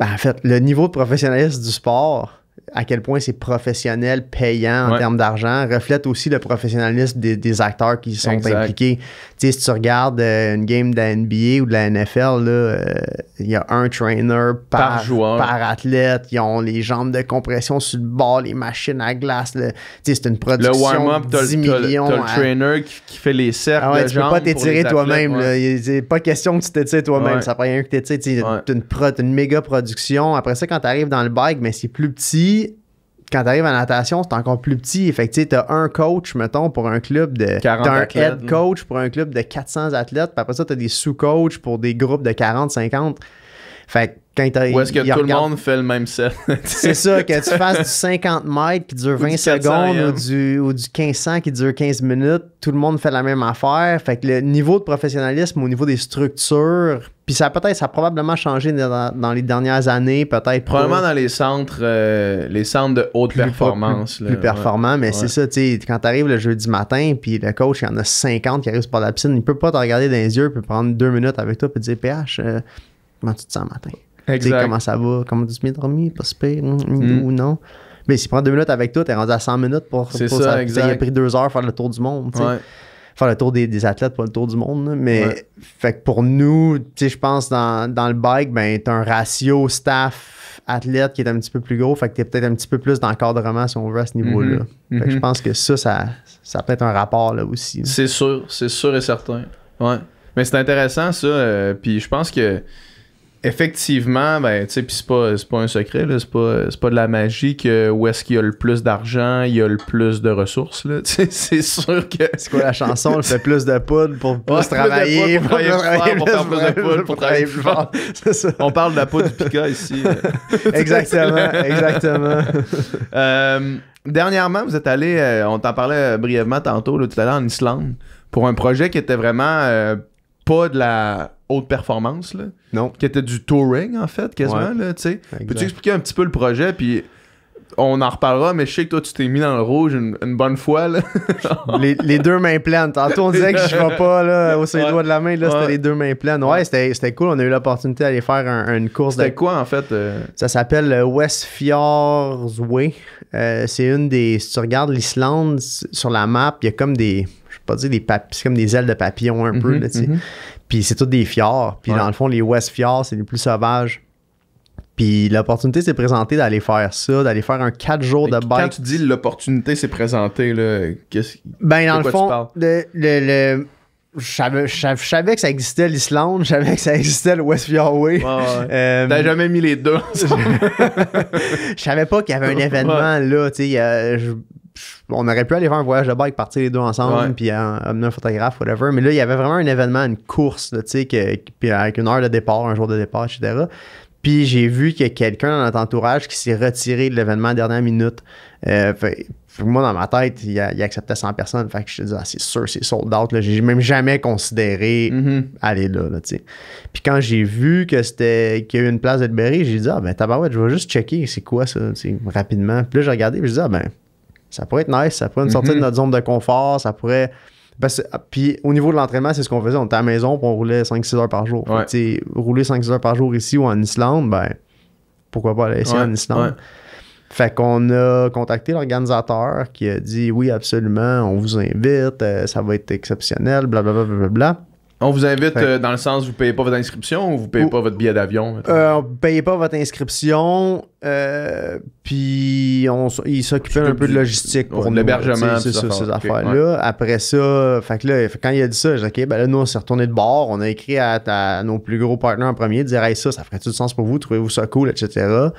Ben, en fait, le niveau de professionnalisme du sport à quel point c'est professionnel, payant en termes d'argent, reflète aussi le professionnalisme des, acteurs qui sont impliqués. impliqués. sais, si tu regardes euh, une game de la NBA ou de la NFL, euh, il y a un trainer par, joueur. par athlète, ils ont les jambes de compression sur le bord, les machines à glace. C'est une production le warm-up, millions. trainer qui, fait les cercles ah tu ne peux pas t'étirer toi-même. Ouais. C'est pas question que tu t'étires toi-même. Ça prend rien que t'étires. C'est une, une méga production. Après ça, quand tu arrives dans le bike, mais c'est plus petit puis, quand tu arrives à natation, c'est encore plus petit. Fait que tu as un coach, mettons, pour un club de. un head coach pour un club de 400 athlètes. Puis après ça, tu as des sous-coachs pour des groupes de 40, 50. Fait que est-ce que tout le monde fait le même set? [laughs] c'est ça, que tu fasses du 50 mètres qui dure 20 secondes ou du, ou du 1500 qui dure 15 minutes, tout le monde fait la même affaire. Fait que le niveau de professionnalisme au niveau des structures, puis ça peut-être, ça a probablement changé dans, les dernières années, peut-être. Probablement dans les centres, euh, les centres de haute performance. plus, mais c'est ça, tu sais, quand t'arrives le jeudi matin, puis le coach, il y en a 50 qui arrivent sur la piscine, il peut pas te regarder dans les yeux, peut prendre deux minutes avec toi, puis dire, PH, euh, comment tu te sens matin? Comment ça va? Comment tu bien dormi? Pas super hein, mm. Ou non? Mais si prend deux minutes avec toi, t'es rendu à 100 minutes pour, ça. ça Il a pris deux heures faire le tour du monde. Faire le tour des, athlètes, pas le tour du monde. Mais fait pour nous, je pense dans, le bike, ben, t'as un ratio staff athlète qui est un petit peu plus gros. Fait que t'es peut-être un petit peu plus dans d'encadrement si on veut à ce niveau-là. Mm-hmm. je mm-hmm. pense que ça, ça, peut-être un rapport là aussi. C'est sûr, c'est sûr et certain. Ouais. Mais c'est intéressant ça. Euh, puis je pense que effectivement, ben, tu sais, c'est pas, un secret, c'est pas, pas de la magie que où est-ce qu'il y a le plus d'argent, il y a le plus de ressources, là. [laughs] c'est sûr que. C'est quoi la chanson? On fait plus de poudre pour pas travailler, pour pour faire plus de pour travailler plus fort. On parle de la poudre du pica ici. Euh. [laughs] exactement, exactement. [laughs] Euh, dernièrement, vous êtes allé, euh, on t'en parlait brièvement tantôt, tout à l'heure en Islande, pour un projet qui était vraiment pas de la haute performance, là, non. qui était du touring, en fait, quasiment. là tu sais. Peux-tu expliquer un petit peu le projet? Puis on en reparlera, mais je sais que toi, tu t'es mis dans le rouge une, bonne fois. Là. [laughs] les, deux mains pleines. Tantôt, on disait que je ne vais pas là, au sein ouais. doigt de la main. Là, C'était les deux mains pleines. Ouais, c'était, cool. On a eu l'opportunité d'aller faire une course. C'était quoi, en fait euh? Ça s'appelle West Fjords Way. Euh, c'est une des. Si tu regardes l'Islande sur la map, il y a comme des. Je sais pas dire des papillons. C'est comme des ailes de papillon un peu. Mhm, là, tu sais mhm. Puis c'est tout des fjords. Puis dans le fond, les West Fjords, c'est les plus sauvages. Puis l'opportunité s'est présentée d'aller faire ça, d'aller faire un 4 jours de bike. Quand tu dis l'opportunité s'est présentée, là, qu'est-ce Ben, dans le fond, le, le, je savais, que ça existait l'Islande, je savais que ça existait le West Fjordway. Ouais, euh, T'as jamais mis les deux. [laughs] je savais pas qu'il y avait un événement là. Tu sais, on aurait pu aller faire un voyage de bike, partir les deux ensemble, puis hein, amener un photographe, whatever. Mais là, il y avait vraiment un événement, une course, tu sais, puis avec une heure de départ, un jour de départ, etc. Puis j'ai vu qu'il y a quelqu'un dans notre entourage qui s'est retiré de l'événement à la dernière minute. Euh, moi, dans ma tête, il, acceptait 100 personnes. Fait que je te dis, ah, c'est sûr, c'est sold out. J'ai même jamais considéré mm-hmm. aller là. sais. Puis quand j'ai vu que c'était qu'il y a eu une place de libérée, j'ai dit, ah ben tabarouette, je vais juste checker c'est quoi ça, rapidement. Puis là, j'ai regardé, je dis ah ben, ça pourrait être nice, ça pourrait nous sortir de mhm. notre zone de confort, ça pourrait. Ah, puis au niveau de l'entraînement, c'est ce qu'on faisait. On était à la maison, pour on roulait 5-6 heures par jour. Fait, rouler 5-6 heures par jour ici ou en Islande, ben pourquoi pas aller ici en Islande. Fait qu'on a contacté l'organisateur qui a dit oui, absolument, on vous invite, euh, ça va être exceptionnel, blablabla. Bla, bla, bla, bla, on vous invite euh, dans le sens, vous payez pas votre inscription ou vous payez pas votre billet d'avion? Euh, on ne payez pas votre inscription, euh, puis on, ils s'occupaient un peu de logistique pour l'hébergement. ces affaires-là. Après ça, quand il a dit ça, j'ai dit, OK, ben là, nous, on s'est retourné de bord. On a écrit à, nos plus gros partenaires en premier, dire, ça, ça ferait tout de sens pour vous? Trouvez-vous ça cool, etc.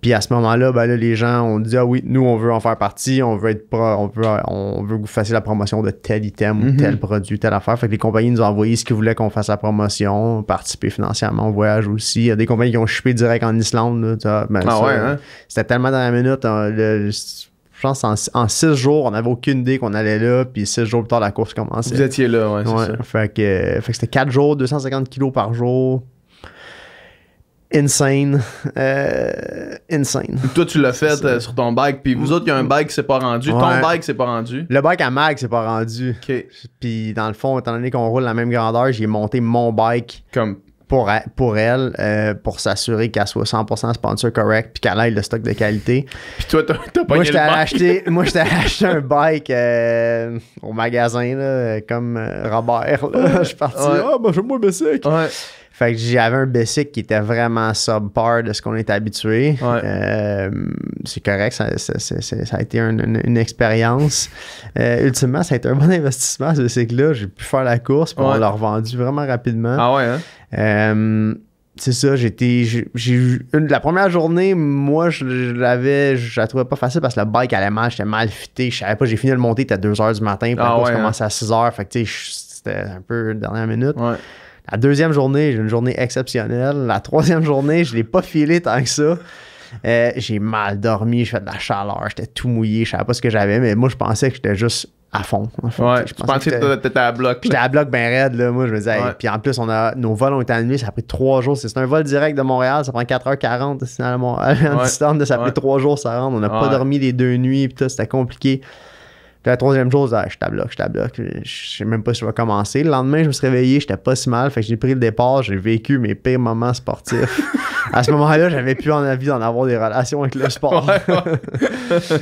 Puis à ce moment-là, ben les gens ont dit Ah oui, nous, on veut en faire partie, on veut être pro, on veut, on veut que vous fassiez la promotion de tel item ou mhm. tel produit, telle affaire. Fait que les compagnies nous ont envoyé ce qu'ils voulaient qu'on fasse la promotion, participer financièrement au voyage aussi. Il y a des compagnies qui ont chipé direct en Islande. Ben, ah hein? C'était tellement dans la minute. Hein, je pense en, six jours, on n'avait aucune idée qu'on allait là, puis six jours plus tard, la course commençait. Vous étiez là, ouais, ça. Fait que, fait que c'était quatre jours, 250 kilos par jour, Insane. [laughs] Euh, insane. Toi, tu l'as fait euh, sur ton bike, puis vous mm. autres, il y a un bike qui s'est pas rendu. Ton bike s'est pas rendu. Le bike à Mag s'est pas rendu. OK. Puis dans le fond, étant donné qu'on roule la même grandeur, j'ai monté mon bike pour, elle, euh, pour, s'assurer qu'elle soit 100% sponsor correct, puis qu'elle ait le stock de qualité. puis toi, t'as pas moi, le bike. Acheté, [laughs] moi, j'étais acheté un bike au magasin, comme Robert. je suis parti, ah, ben, ouais. je moi, Ouais. Fait que j'avais un basic qui était vraiment subpar de ce qu'on est habitué. Euh, c'est correct, ça, a été une, expérience. Euh, ultimement, ça a été un bon [laughs] investissement, ce bicycle là J'ai pu faire la course, puis on l'a revendu vraiment rapidement. Ah ouais, hein? euh, c'est ça, j'étais. J'ai La première journée, moi, je, l'avais. Je la trouvais pas facile parce que le bike allait mal, j'étais mal fité. Je savais pas, j'ai fini de monter, à 2h du matin. Puis la ah course hein? commençait à 6h. Fait que tu sais, c'était un peu dernière minute. La deuxième journée, j'ai une journée exceptionnelle. La troisième journée, je ne l'ai pas filé tant que ça. Euh, j'ai mal dormi, je fait de la chaleur, j'étais tout mouillé, je savais pas ce que j'avais, mais moi je pensais que j'étais juste à fond. ouais, je pensais que étais à bloc. J'étais à bloc bien raide, là. Moi, je me disais, puis en plus, on a, nos vols ont été annulés, ça a pris trois jours. C'est un vol direct de Montréal, ça prend 4h40 à, Montréal, [laughs] ça a pris trois jours, ça rentre. On n'a pas dormi les deux nuits, puis c'était compliqué la troisième chose, ah, je tabloque, je tabloque. Je sais même pas si je vais commencer. Le lendemain, je me suis réveillé, j'étais pas si mal. Fait que j'ai pris le départ, j'ai vécu mes pires moments sportifs. [laughs] à ce moment-là, j'avais plus en envie d'en avoir des relations avec le sport.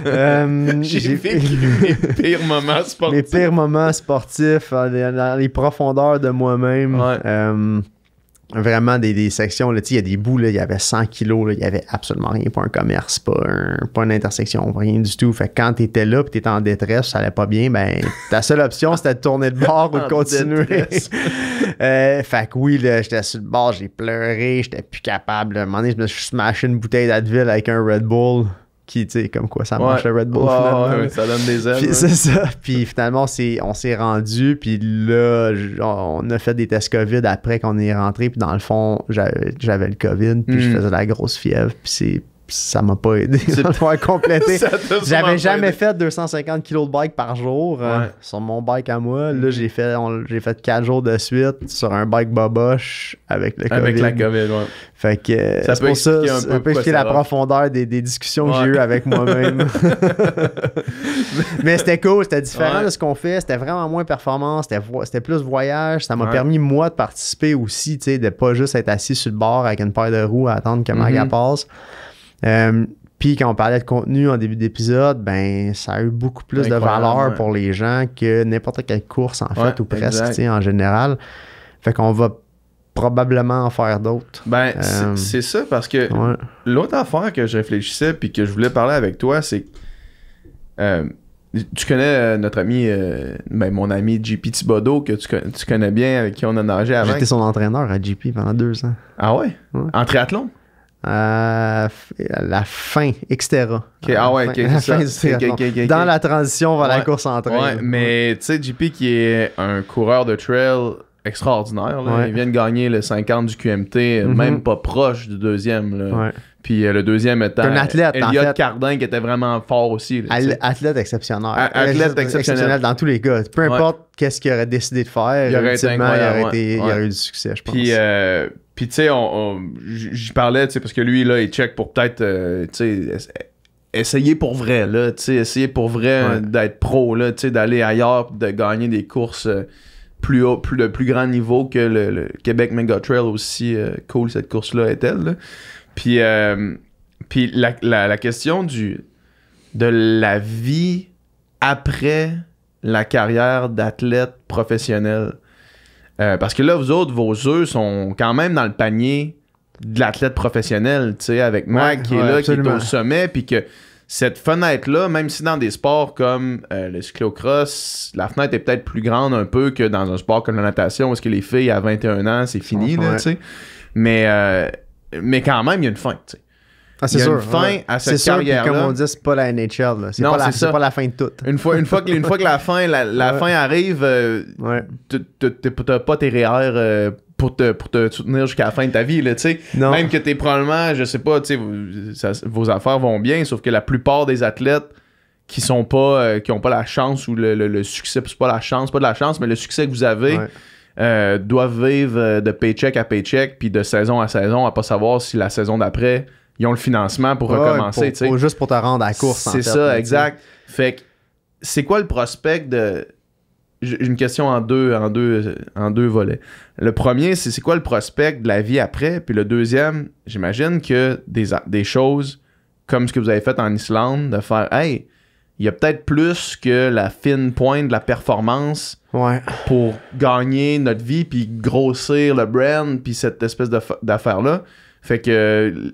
Euh, j'ai vécu mes pires moments [laughs] sportifs. Mes pires moments sportifs euh, dans les profondeurs de moi-même. Euh, vraiment des, sections. Il y a des bouts, il y avait 100 kilos, il y avait absolument rien. Pas un commerce, pas, un, pas une intersection, rien du tout. Fait quand tu étais là et tu étais en détresse, ça allait pas bien, ben ta seule option, c'était de tourner de bord ou de continuer. [laughs] Euh, fait que oui, j'étais sur le bord, j'ai pleuré, j'étais plus capable. À un moment donné, je me suis smashé une bouteille d'Advil avec un Red Bull qui, tu sais, comme quoi, ça marche le Red Bull. finalement ça donne des ailes. Puis, c'est ça. Puis finalement, on s'est rendu, puis là, on a fait des tests COVID après qu'on est rentré, puis dans le fond, j'avais le COVID, puis je mm. faisais la grosse fièvre, puis c'est ça m'a pas aidé à [laughs] compléter. J'avais jamais fait 250 kg de bike par jour euh, sur mon bike à moi. Là, mhm. j'ai fait j'ai fait 4 jours de suite sur un bike boboche avec le COVID. Avec la COVID, ouais. Fait que euh, ça peut pour ça, un peu, un la profondeur des, discussions que j'ai eues avec moi-même. [laughs] Mais c'était cool, c'était différent de ce qu'on fait. C'était vraiment moins performance, c'était, plus voyage. Ça m'a permis, moi, de participer aussi, de ne de pas juste être assis sur le bord avec une paire de roues à attendre que ma mhm. passe. Euh, puis quand on parlait de contenu en début d'épisode, ben ça a eu beaucoup plus de valeur pour les gens que n'importe quelle course en fait ou presque en général. Fait qu'on va probablement en faire d'autres. Ben euh, c'est ça parce que l'autre affaire que je réfléchissais puis que je voulais parler avec toi, c'est euh, tu connais euh, notre ami, ben mon ami JP Thibodeau, que tu, connais bien, avec qui on a nagé avant. J'étais son entraîneur à JP pendant deux ans. Ah ouais? En triathlon? à euh, la fin etc. ah ouais, Dans la transition vers la course en mais tu sais, JP qui est un coureur de trail extraordinaire, il vient de gagner le 50 du QMT, mm-hmm. même pas proche du deuxième. Puis euh, le deuxième étant un athlète, en fait. Cardin qui était vraiment fort aussi. athlète exceptionnel. Athlète exceptionnel. dans tous les cas. Peu importe qu'est-ce qu'il aurait décidé de faire, il aurait, il eu du succès, je pense. Euh, puis, tu sais, j'y parlais, parce que lui, là, il check pour peut-être, euh, essayer pour vrai, là, tu sais, essayer pour vrai d'être pro, là, tu sais, d'aller ailleurs, de gagner des courses plus haut, plus, de plus grand niveau que le, Québec Mega Trail, aussi cool cette course-là est-elle, là est elle puis, euh, puis la, question du, de la vie après la carrière d'athlète professionnel. Euh, parce que là, vous autres, vos œufs sont quand même dans le panier de l'athlète professionnel, tu sais, avec moi qui est là, qui est au sommet, puis que cette fenêtre-là, même si dans des sports comme euh, le cyclocross, la fenêtre est peut-être plus grande un peu que dans un sport comme la natation, où est-ce que les filles à 21 ans, c'est fini, tu sais. Mais mais quand même, il y a une fin, tu sais. Ah, c'est sûr. Une fin à cette carrière comme on dit, c'est pas la NHL. C'est pas, pas, la fin de tout. Une fois, une fois, que, fois que la fin, la, fin arrive, euh, tu t'as pas tes REER euh, pour, te, pour te soutenir jusqu'à la fin de ta vie. Là, sais. Même que t'es probablement, je sais pas, vos affaires vont bien, sauf que la plupart des athlètes qui sont pas euh, qui ont pas la chance ou le, le succès, c'est pas la chance, pas de la chance, mais le succès que vous avez euh, doivent vivre euh, de paycheck à paycheck, puis de saison à saison, à pas savoir si la saison d'après, ils ont le financement pour recommencer. juste pour te rendre à la course. C'est ça, exact. Fait que, c'est quoi le prospect de. j'ai Une question en deux, en deux, en deux volets. Le premier, c'est c'est quoi le prospect de la vie après? Puis le deuxième, j'imagine que des, des choses comme ce que vous avez fait en Islande, de faire Hey, il y a peut-être plus que la fine pointe de la performance pour gagner notre vie puis grossir le brand puis cette espèce d'affaire là fait que euh,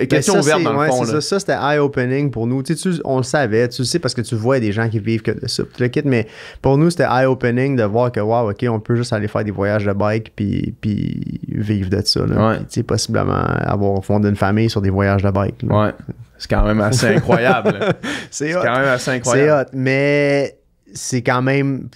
euh, question ben, ouverte dans le fond Ça, c'était eye opening pour nous. on le savait, tu le sais parce que tu vois des gens qui vivent que de ça, le Mais pour nous c'était eye opening de voir que waouh ok, on peut juste aller faire des voyages de bike puis, puis vivre de ça. possiblement avoir fondé une famille sur des voyages de bike. Ouais. C'est quand même assez incroyable. [laughs] c'est quand même assez incroyable. C'est hot, mais c'est quand même.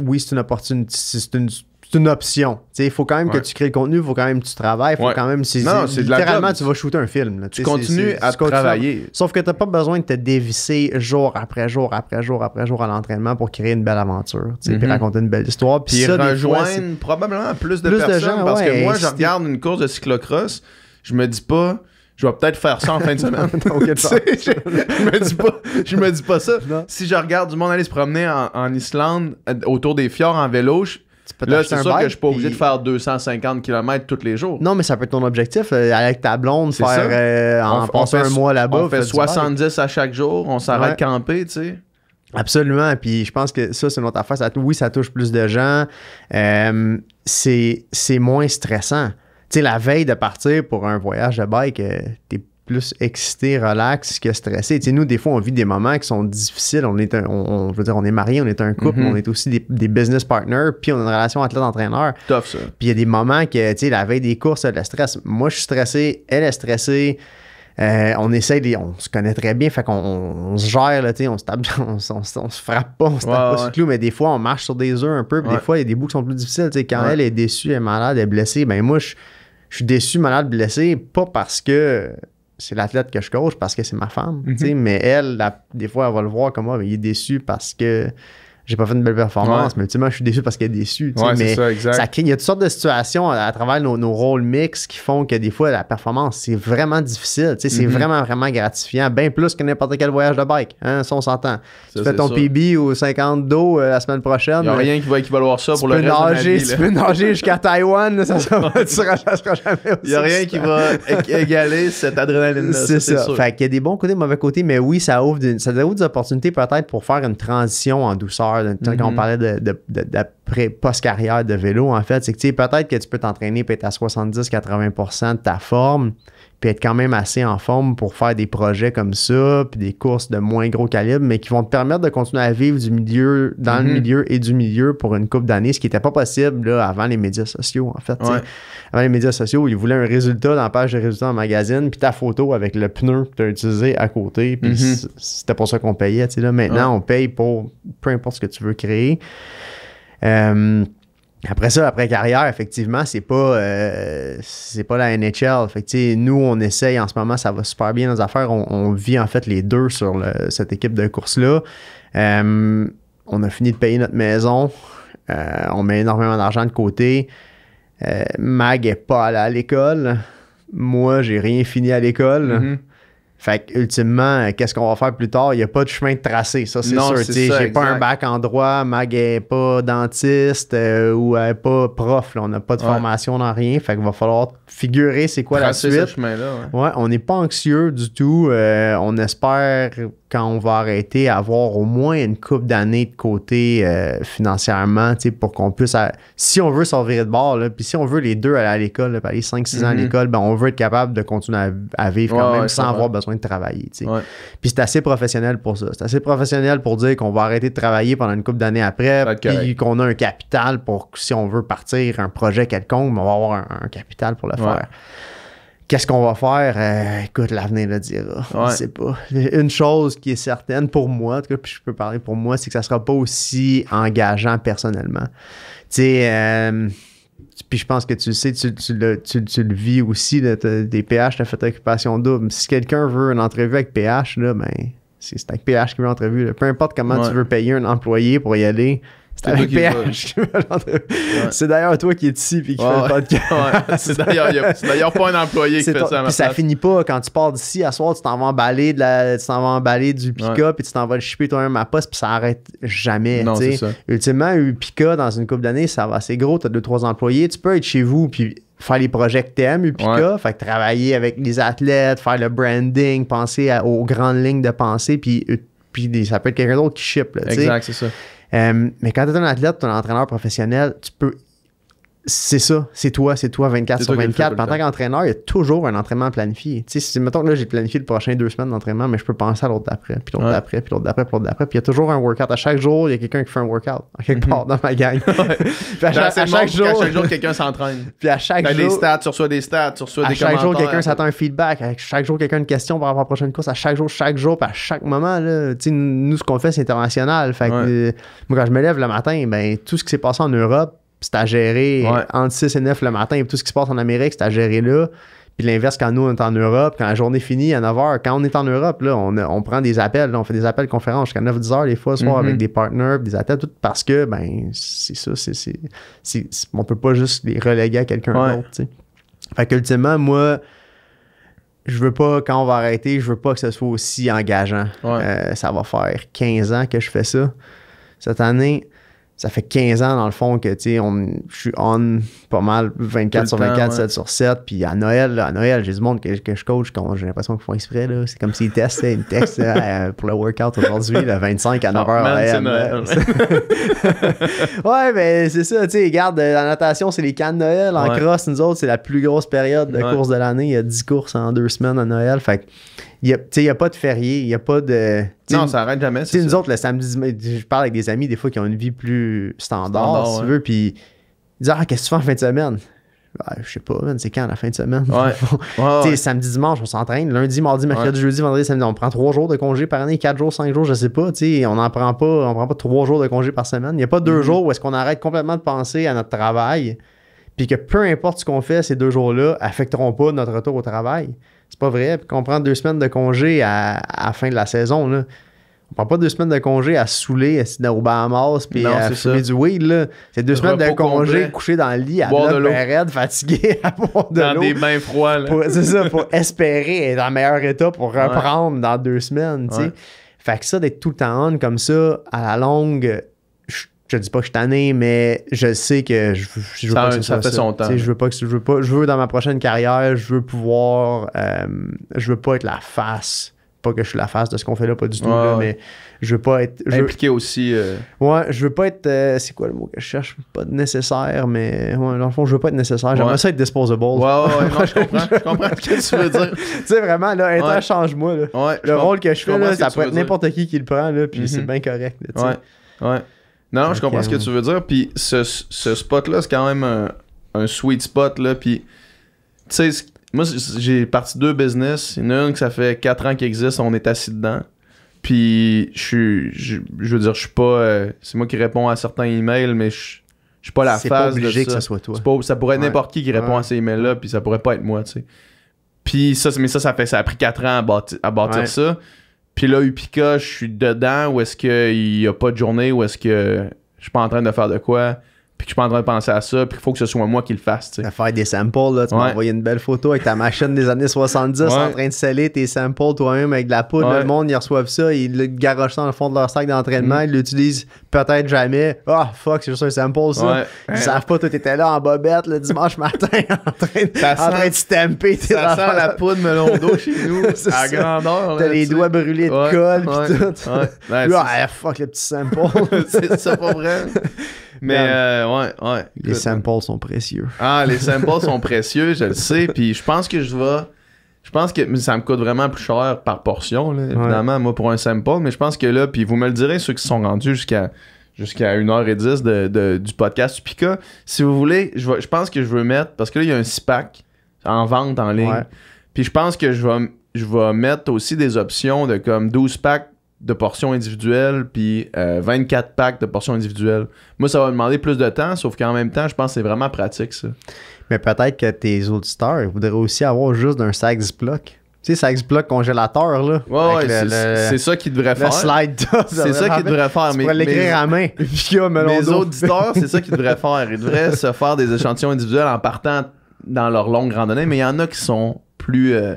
oui, c'est une opportunité. C'est une option. Il faut quand même que tu crées le contenu, il faut quand même que tu travailles, faut quand même. Non, littéralement, tu vas shooter un film. tu continues à travailler. Sauf que tu n'as pas besoin de te dévisser jour après jour après jour après jour à l'entraînement pour créer une belle aventure, puis mm-hmm. raconter une belle histoire. Puis ça, rejoindre probablement plus de personnes gens, parce que moi, je regarde une course de cyclocross, je me dis pas je vais peut-être faire ça en fin de semaine. [laughs] je, me dis pas, je me dis pas ça. [laughs] Si je regarde du monde aller se promener en, Islande euh, autour des fjords en vélo, Là, c'est sûr que je suis pas obligé de faire 250 km tous les jours. Non, mais ça peut être ton objectif. Euh, avec ta blonde, faire euh, en on, un mois là-bas. On fait 70 à chaque jour, on s'arrête camper, tu sais. Absolument. Puis je pense que ça, c'est notre affaire. Ça, oui, ça touche plus de gens. c'est moins stressant sais, la veille de partir pour un voyage de bike, euh, t'es plus excité, relax que stressé. Tu sais, nous, des fois, on vit des moments qui sont difficiles. On est on, dire, on est marié, on est un couple, mhm. on est aussi des, business partners, puis on a une relation athlète-entraîneur. Tough, ça. Puis il y a des moments que, tu sais, la veille des courses, elle stress. Moi, je suis stressé, elle est stressée euh, on essaye, on se connaît très bien, fait qu'on on, se gère, on se tape, [laughs] on, se frappe pas, on se tape pas sur le clou, mais des fois, on marche sur des œufs un peu, des fois, il y a des bouts qui sont plus difficiles. Quand elle est déçue, elle est malade, elle est blessée, ben moi, je, suis déçu, malade, blessé, pas parce que c'est l'athlète que je coach, parce que c'est ma femme, mhm. mais elle, des fois, elle va le voir comme moi, ah, ben, il est déçu parce que j'ai pas fait une belle performance, mais tu sais, je suis déçu parce qu'il est déçu Ouais, mais ça, exact. il y a toutes sortes de situations à, travers nos, rôles mix qui font que des fois, la performance, c'est vraiment difficile. C'est mhm. vraiment, vraiment gratifiant, bien plus que n'importe quel voyage de bike. Hein, ça, on s'entend. Tu fais ton PB ou 50 d'eau la semaine prochaine. Il n'y a euh, rien qui va équivaloir ça pour le reste de ma Tu peux nager jusqu'à Taïwan, ça, ne [laughs] seras, jamais aussi. Il n'y a rien qui va égaler cette adrénaline C'est ça. Fait y a des bons côtés, des mauvais côtés, mais oui, ça ouvre, ça ouvre des opportunités peut-être pour faire une transition en douceur quand on mm-hmm. parlait de, post-carrière de vélo, en fait, c'est que peut-être que tu peux t'entraîner et être à 70-80 de ta forme, puis être quand même assez en forme pour faire des projets comme ça, puis des courses de moins gros calibre, mais qui vont te permettre de continuer à vivre du milieu, dans le mhm. milieu et du milieu pour une couple d'années, ce qui n'était pas possible avant les médias sociaux, en fait. Avant les médias sociaux, ils voulaient un résultat dans la page de résultats en magazine, puis ta photo avec le pneu que tu as utilisé à côté, puis mhm. c'était pour ça qu'on payait. Maintenant, on paye pour peu importe ce que tu veux créer. Après ça, après carrière, effectivement, c'est pas euh, c'est pas la NHL. Fait nous, on essaye en ce moment, ça va super bien nos affaires. On, vit en fait les deux sur cette équipe de course-là. Euh, on a fini de payer notre maison. Euh, on met énormément d'argent de côté. Mag est pas allé à l'école. Moi, j'ai rien fini à l'école. Mm-hmm. Fait que, ultimement, euh, qu'est-ce qu'on va faire plus tard? Il n'y a pas de chemin de tracé, ça, c'est sûr. J'ai pas un bac en droit, Mag n'est pas dentiste euh, ou elle euh, n'est pas prof. On n'a pas de formation dans rien. Fait qu'il va falloir figurer c'est quoi la suite. ouais. on n'est pas anxieux du tout. on espère quand on va arrêter, avoir au moins une coupe d'années de côté euh, financièrement, pour qu'on puisse, si on veut virer de bord, puis si on veut les deux aller à l'école, aller 5-6 ans à mhm. l'école, ben, on veut être capable de continuer à, vivre quand même sans avoir besoin de travailler. Puis c'est assez professionnel pour ça. C'est assez professionnel pour dire qu'on va arrêter de travailler pendant une coupe d'années après, puis qu'on a un capital pour, si on veut partir un projet quelconque, ben, on va avoir un capital pour le faire. Qu'est-ce qu'on va faire? Euh, écoute, l'avenir le dira. On ne sait pas. [laughs] Une chose qui est certaine pour moi, en tout cas, puis je peux parler pour moi, c'est que ça ne sera pas aussi engageant personnellement. Tu sais, euh, puis je pense que tu le sais, tu, le, vis aussi, des PH, tu as fait double. Si quelqu'un veut une entrevue avec PH, ben, c'est avec PH qui veut une entrevue. Peu importe comment tu veux payer un employé pour y aller, c'est d'ailleurs toi qui es ici et qui fait le podcast. c'est d'ailleurs pas un employé qui fait ça. Puis ça finit pas quand tu pars d'ici à soir, tu t'en vas emballer de la, emballer du Pika puis tu t'en vas le shipper toi-même à poste puis ça arrête jamais. Non, ça. Ultimement, eu Pika dans une couple d'années, ça va assez gros, as deux trois employés, tu peux être chez vous puis faire les projets que t'aimes, Upica, fait que travailler avec les athlètes, faire le branding, penser aux grandes lignes de pensée, puis, euh, puis ça peut être quelqu'un d'autre qui ship. exact, c'est ça. Euh, mais quand tu es un athlète, tu es un entraîneur professionnel, tu peux c'est ça, c'est toi, c'est toi 24 sur 24. En tant qu'entraîneur, il y a toujours un entraînement planifié. Tu sais, mettons que là, j'ai planifié le prochain deux semaines d'entraînement, mais je peux penser à l'autre d'après, puis l'autre d'après, puis l'autre d'après, puis l'autre d'après. Puis il y a toujours un workout. À chaque jour, il y a quelqu'un qui fait un workout, quelque mhm. part dans ma gang. [laughs] puis à, ben, chaque, jour, à chaque jour, quelqu'un s'entraîne. Puis à chaque ben, jour. des stats, tu reçois des stats, tu reçois des À chaque jour, quelqu'un s'attend un feedback. À chaque jour, quelqu'un une question par rapport à la prochaine course. À chaque jour, chaque jour, puis à chaque moment, là, tu sais, nous, ce qu'on fait, c'est international. Fait que, euh, moi, quand je me lève le matin, ben, tout ce qui s'est passé en Europe, c'est à gérer entre 6 et 9 le matin. Tout ce qui se passe en Amérique, c'est à gérer là. Puis l'inverse, quand nous, on est en Europe, quand la journée finit à 9h, quand on est en Europe, là, on, on prend des appels, on fait des appels conférences jusqu'à 9-10 heures des fois, soir, mhm. avec des partners, des appels, tout parce que, ben, c'est ça, c'est, on peut pas juste les reléguer à quelqu'un d'autre, tu Fait qu'ultimement, moi, je veux pas, quand on va arrêter, je veux pas que ce soit aussi engageant. Euh, ça va faire 15 ans que je fais ça. Cette année, ça fait 15 ans, dans le fond, que tu on, je suis on pas mal 24 sur 24, 7 sur 7. Puis à Noël, à Noël, j'ai du monde que, je coach, j'ai l'impression qu'ils font exprès. C'est comme s'ils testaient une texte [laughs] euh, pour le workout aujourd'hui, le 25 à 9h. Ah, ouais, mais [laughs] ben, c'est ça, tu sais, regarde, euh, la natation, c'est les cannes Noël. En ouais. nous autres, c'est la plus grosse période de course de l'année. Il y a 10 courses en deux semaines à Noël. Fait il n'y a, pas de férié, il n'y a pas de. Non, ça arrête jamais. Tu nous autres, le samedi, je parle avec des amis des fois qui ont une vie plus standard, si tu veux, puis ils disent Ah, qu'est-ce que tu fais en fin de semaine Je ben, Je sais pas, c'est quand la fin de semaine [laughs] tu samedi, dimanche, on s'entraîne. Lundi, mardi, mercredi, jeudi, vendredi, samedi. On prend trois jours de congé par année, quatre jours, cinq jours, je sais pas. on n'en prend pas, on prend pas trois jours de congé par semaine. Il n'y a pas deux mm-hmm. jours où est-ce qu'on arrête complètement de penser à notre travail, puis que peu importe ce qu'on fait, ces deux jours-là affecteront pas notre retour au travail. C'est pas vrai. Puis qu'on prend deux semaines de congé à, la fin de la saison, là. On prend pas deux semaines de congé à saouler, à se au Bahamas, puis à fumer du weed, là. C'est deux semaines de congé couché dans le lit à boire de l'eau. Ben raide, fatigué, [laughs] à boire de l'eau. Dans des mains froides c'est ça, pour espérer être en meilleur état pour reprendre dans deux semaines, tu sais. Fait que ça, d'être tout le temps comme ça, à la longue, je dis pas que je suis tanné, mais je sais que je, je veux ça, pas que ça, ça fait son temps. je veux pas que je veux pas. Je veux dans ma prochaine carrière, je veux pouvoir. Euh, je veux pas être la face. Pas que je suis la face de ce qu'on fait là, pas du tout. Mais je veux pas être. Je Impliqué aussi. Euh. Ouais, je veux pas être. Euh, c'est quoi le mot que je cherche Pas nécessaire, mais ouais, dans le fond, je veux pas être nécessaire. J'aimerais ça être disposable. Ouais, ouais, non, je [laughs] comprends. je comprends ce que tu veux dire. [laughs] tu sais, vraiment, là, inter, change-moi. le rôle que je fais, ça peut être n'importe qui qui le prend, là, puis c'est mhm. bien correct. ouais, ouais. Non, je comprends ce que tu veux dire. Puis ce, spot-là, c'est quand même un, sweet spot. Là, puis, tu sais, moi, j'ai parti deux business. Il y en a une que ça fait quatre ans qu'il existe, on est assis dedans. Puis, je je, veux dire, je suis pas. Euh, c'est moi qui réponds à certains emails, mais je, suis pas la phase obligé de ça. que ça soit toi. ça pourrait être n'importe qui qui répond à ces emails-là, puis ça pourrait pas être moi, tu sais. Puis ça, mais ça, ça fait, ça a pris quatre ans à, bâtir ça. Puis là, Upica, je suis dedans, ou est-ce qu'il n'y a pas de journée, ou est-ce que je suis pas en train de faire de quoi puis que je suis pas en train de penser à ça, puis qu'il faut que ce soit moi qui le fasse. Tu sais. Faire des samples, là, tu m'as envoyé une belle photo avec ta machine des années 70 en train de sceller tes samples toi-même avec de la poudre. le monde, ils reçoivent ça, ils le garochent dans le fond de leur sac d'entraînement, mm. ils l'utilisent peut-être jamais. Ah, fuck, c'est juste un sample, ça. Ils savent pas, toi, t'étais là en bobette le dimanche matin [laughs] en train de, stamper. Tes ça sent la poudre melon d'eau chez [laughs] nous, à grandeur. T'as les doigts brûlés de colle, puis tout. [laughs] ah, fuck, le petit sample. c'est ça, pas vrai? Mais euh, ouais, ouais. Les samples sont précieux. Ah, les samples sont [laughs] précieux, je le sais. Puis je pense que je vais. Je pense que ça me coûte vraiment plus cher par portion, évidemment, moi, pour un sample. Mais je pense que là, puis vous me le direz, ceux qui sont rendus jusqu'à jusqu'à 1h10 du podcast Puis Pika. Si vous voulez, je, pense que je veux mettre, parce que là, il y a un six pack en vente en ligne. Puis je pense que je vais, je vais mettre aussi des options de comme 12 packs de portions individuelles, puis 24 euh, packs de portions individuelles. Moi, ça va me demander plus de temps, sauf qu'en même temps, je pense que c'est vraiment pratique, ça. Mais peut-être que tes auditeurs voudraient aussi avoir juste d'un sac bloc. Tu sais, sac Ziploc congélateur, là. Ouais, ouais c'est ça qu'ils devraient faire. C'est ça qu'ils devraient faire. Tu mais, l'écrire à main. [laughs] mes auditeurs, c'est ça qu'ils devraient [laughs] faire. Ils devraient se faire des échantillons individuels en partant dans leur longue randonnée, mais il y en a qui sont plus... Euh,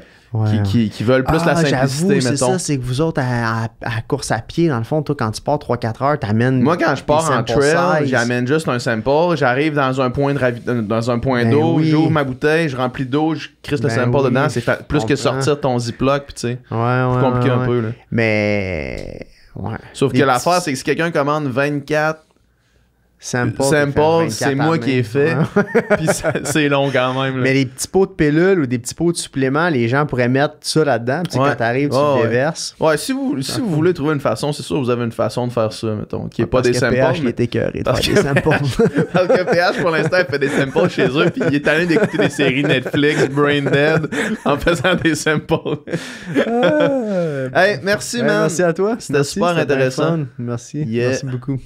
qui, veulent plus la ah, simplicité, C'est ça, c'est que vous autres, à, course à pied, dans le fond, toi, quand tu pars 3-4 heures, t'amènes. Moi, quand je pars en trail, j'amène juste un sample, j'arrive dans un point de euh, dans un point ben d'eau, j'ouvre ma bouteille, je remplis d'eau, je crisse le ben sample dedans, c'est plus que sortir ton ziploc, puis tu sais. Ouais, compliqué un peu, là. Mais. Ouais. Sauf que l'affaire, c'est que si quelqu'un commande 24 Simple, c'est moi qui ai fait. [laughs] Puis c'est long quand même. Mais les petits pots de pilules ou des petits pots de suppléments, les gens pourraient mettre ça là-dedans. quand t'arrives, tu déverses. Ouais, si, vous, si vous voulez trouver une façon, c'est sûr, vous avez une façon de faire ça, mettons, qui est pas des simples. [laughs] parce que... PH, pour l'instant, il fait des simples chez eux. Puis il est allé d'écouter des séries Netflix, Brain Dead, en faisant des simples. Ah. hey, merci, man. Merci à toi. C'était super intéressant. Merci. Merci beaucoup.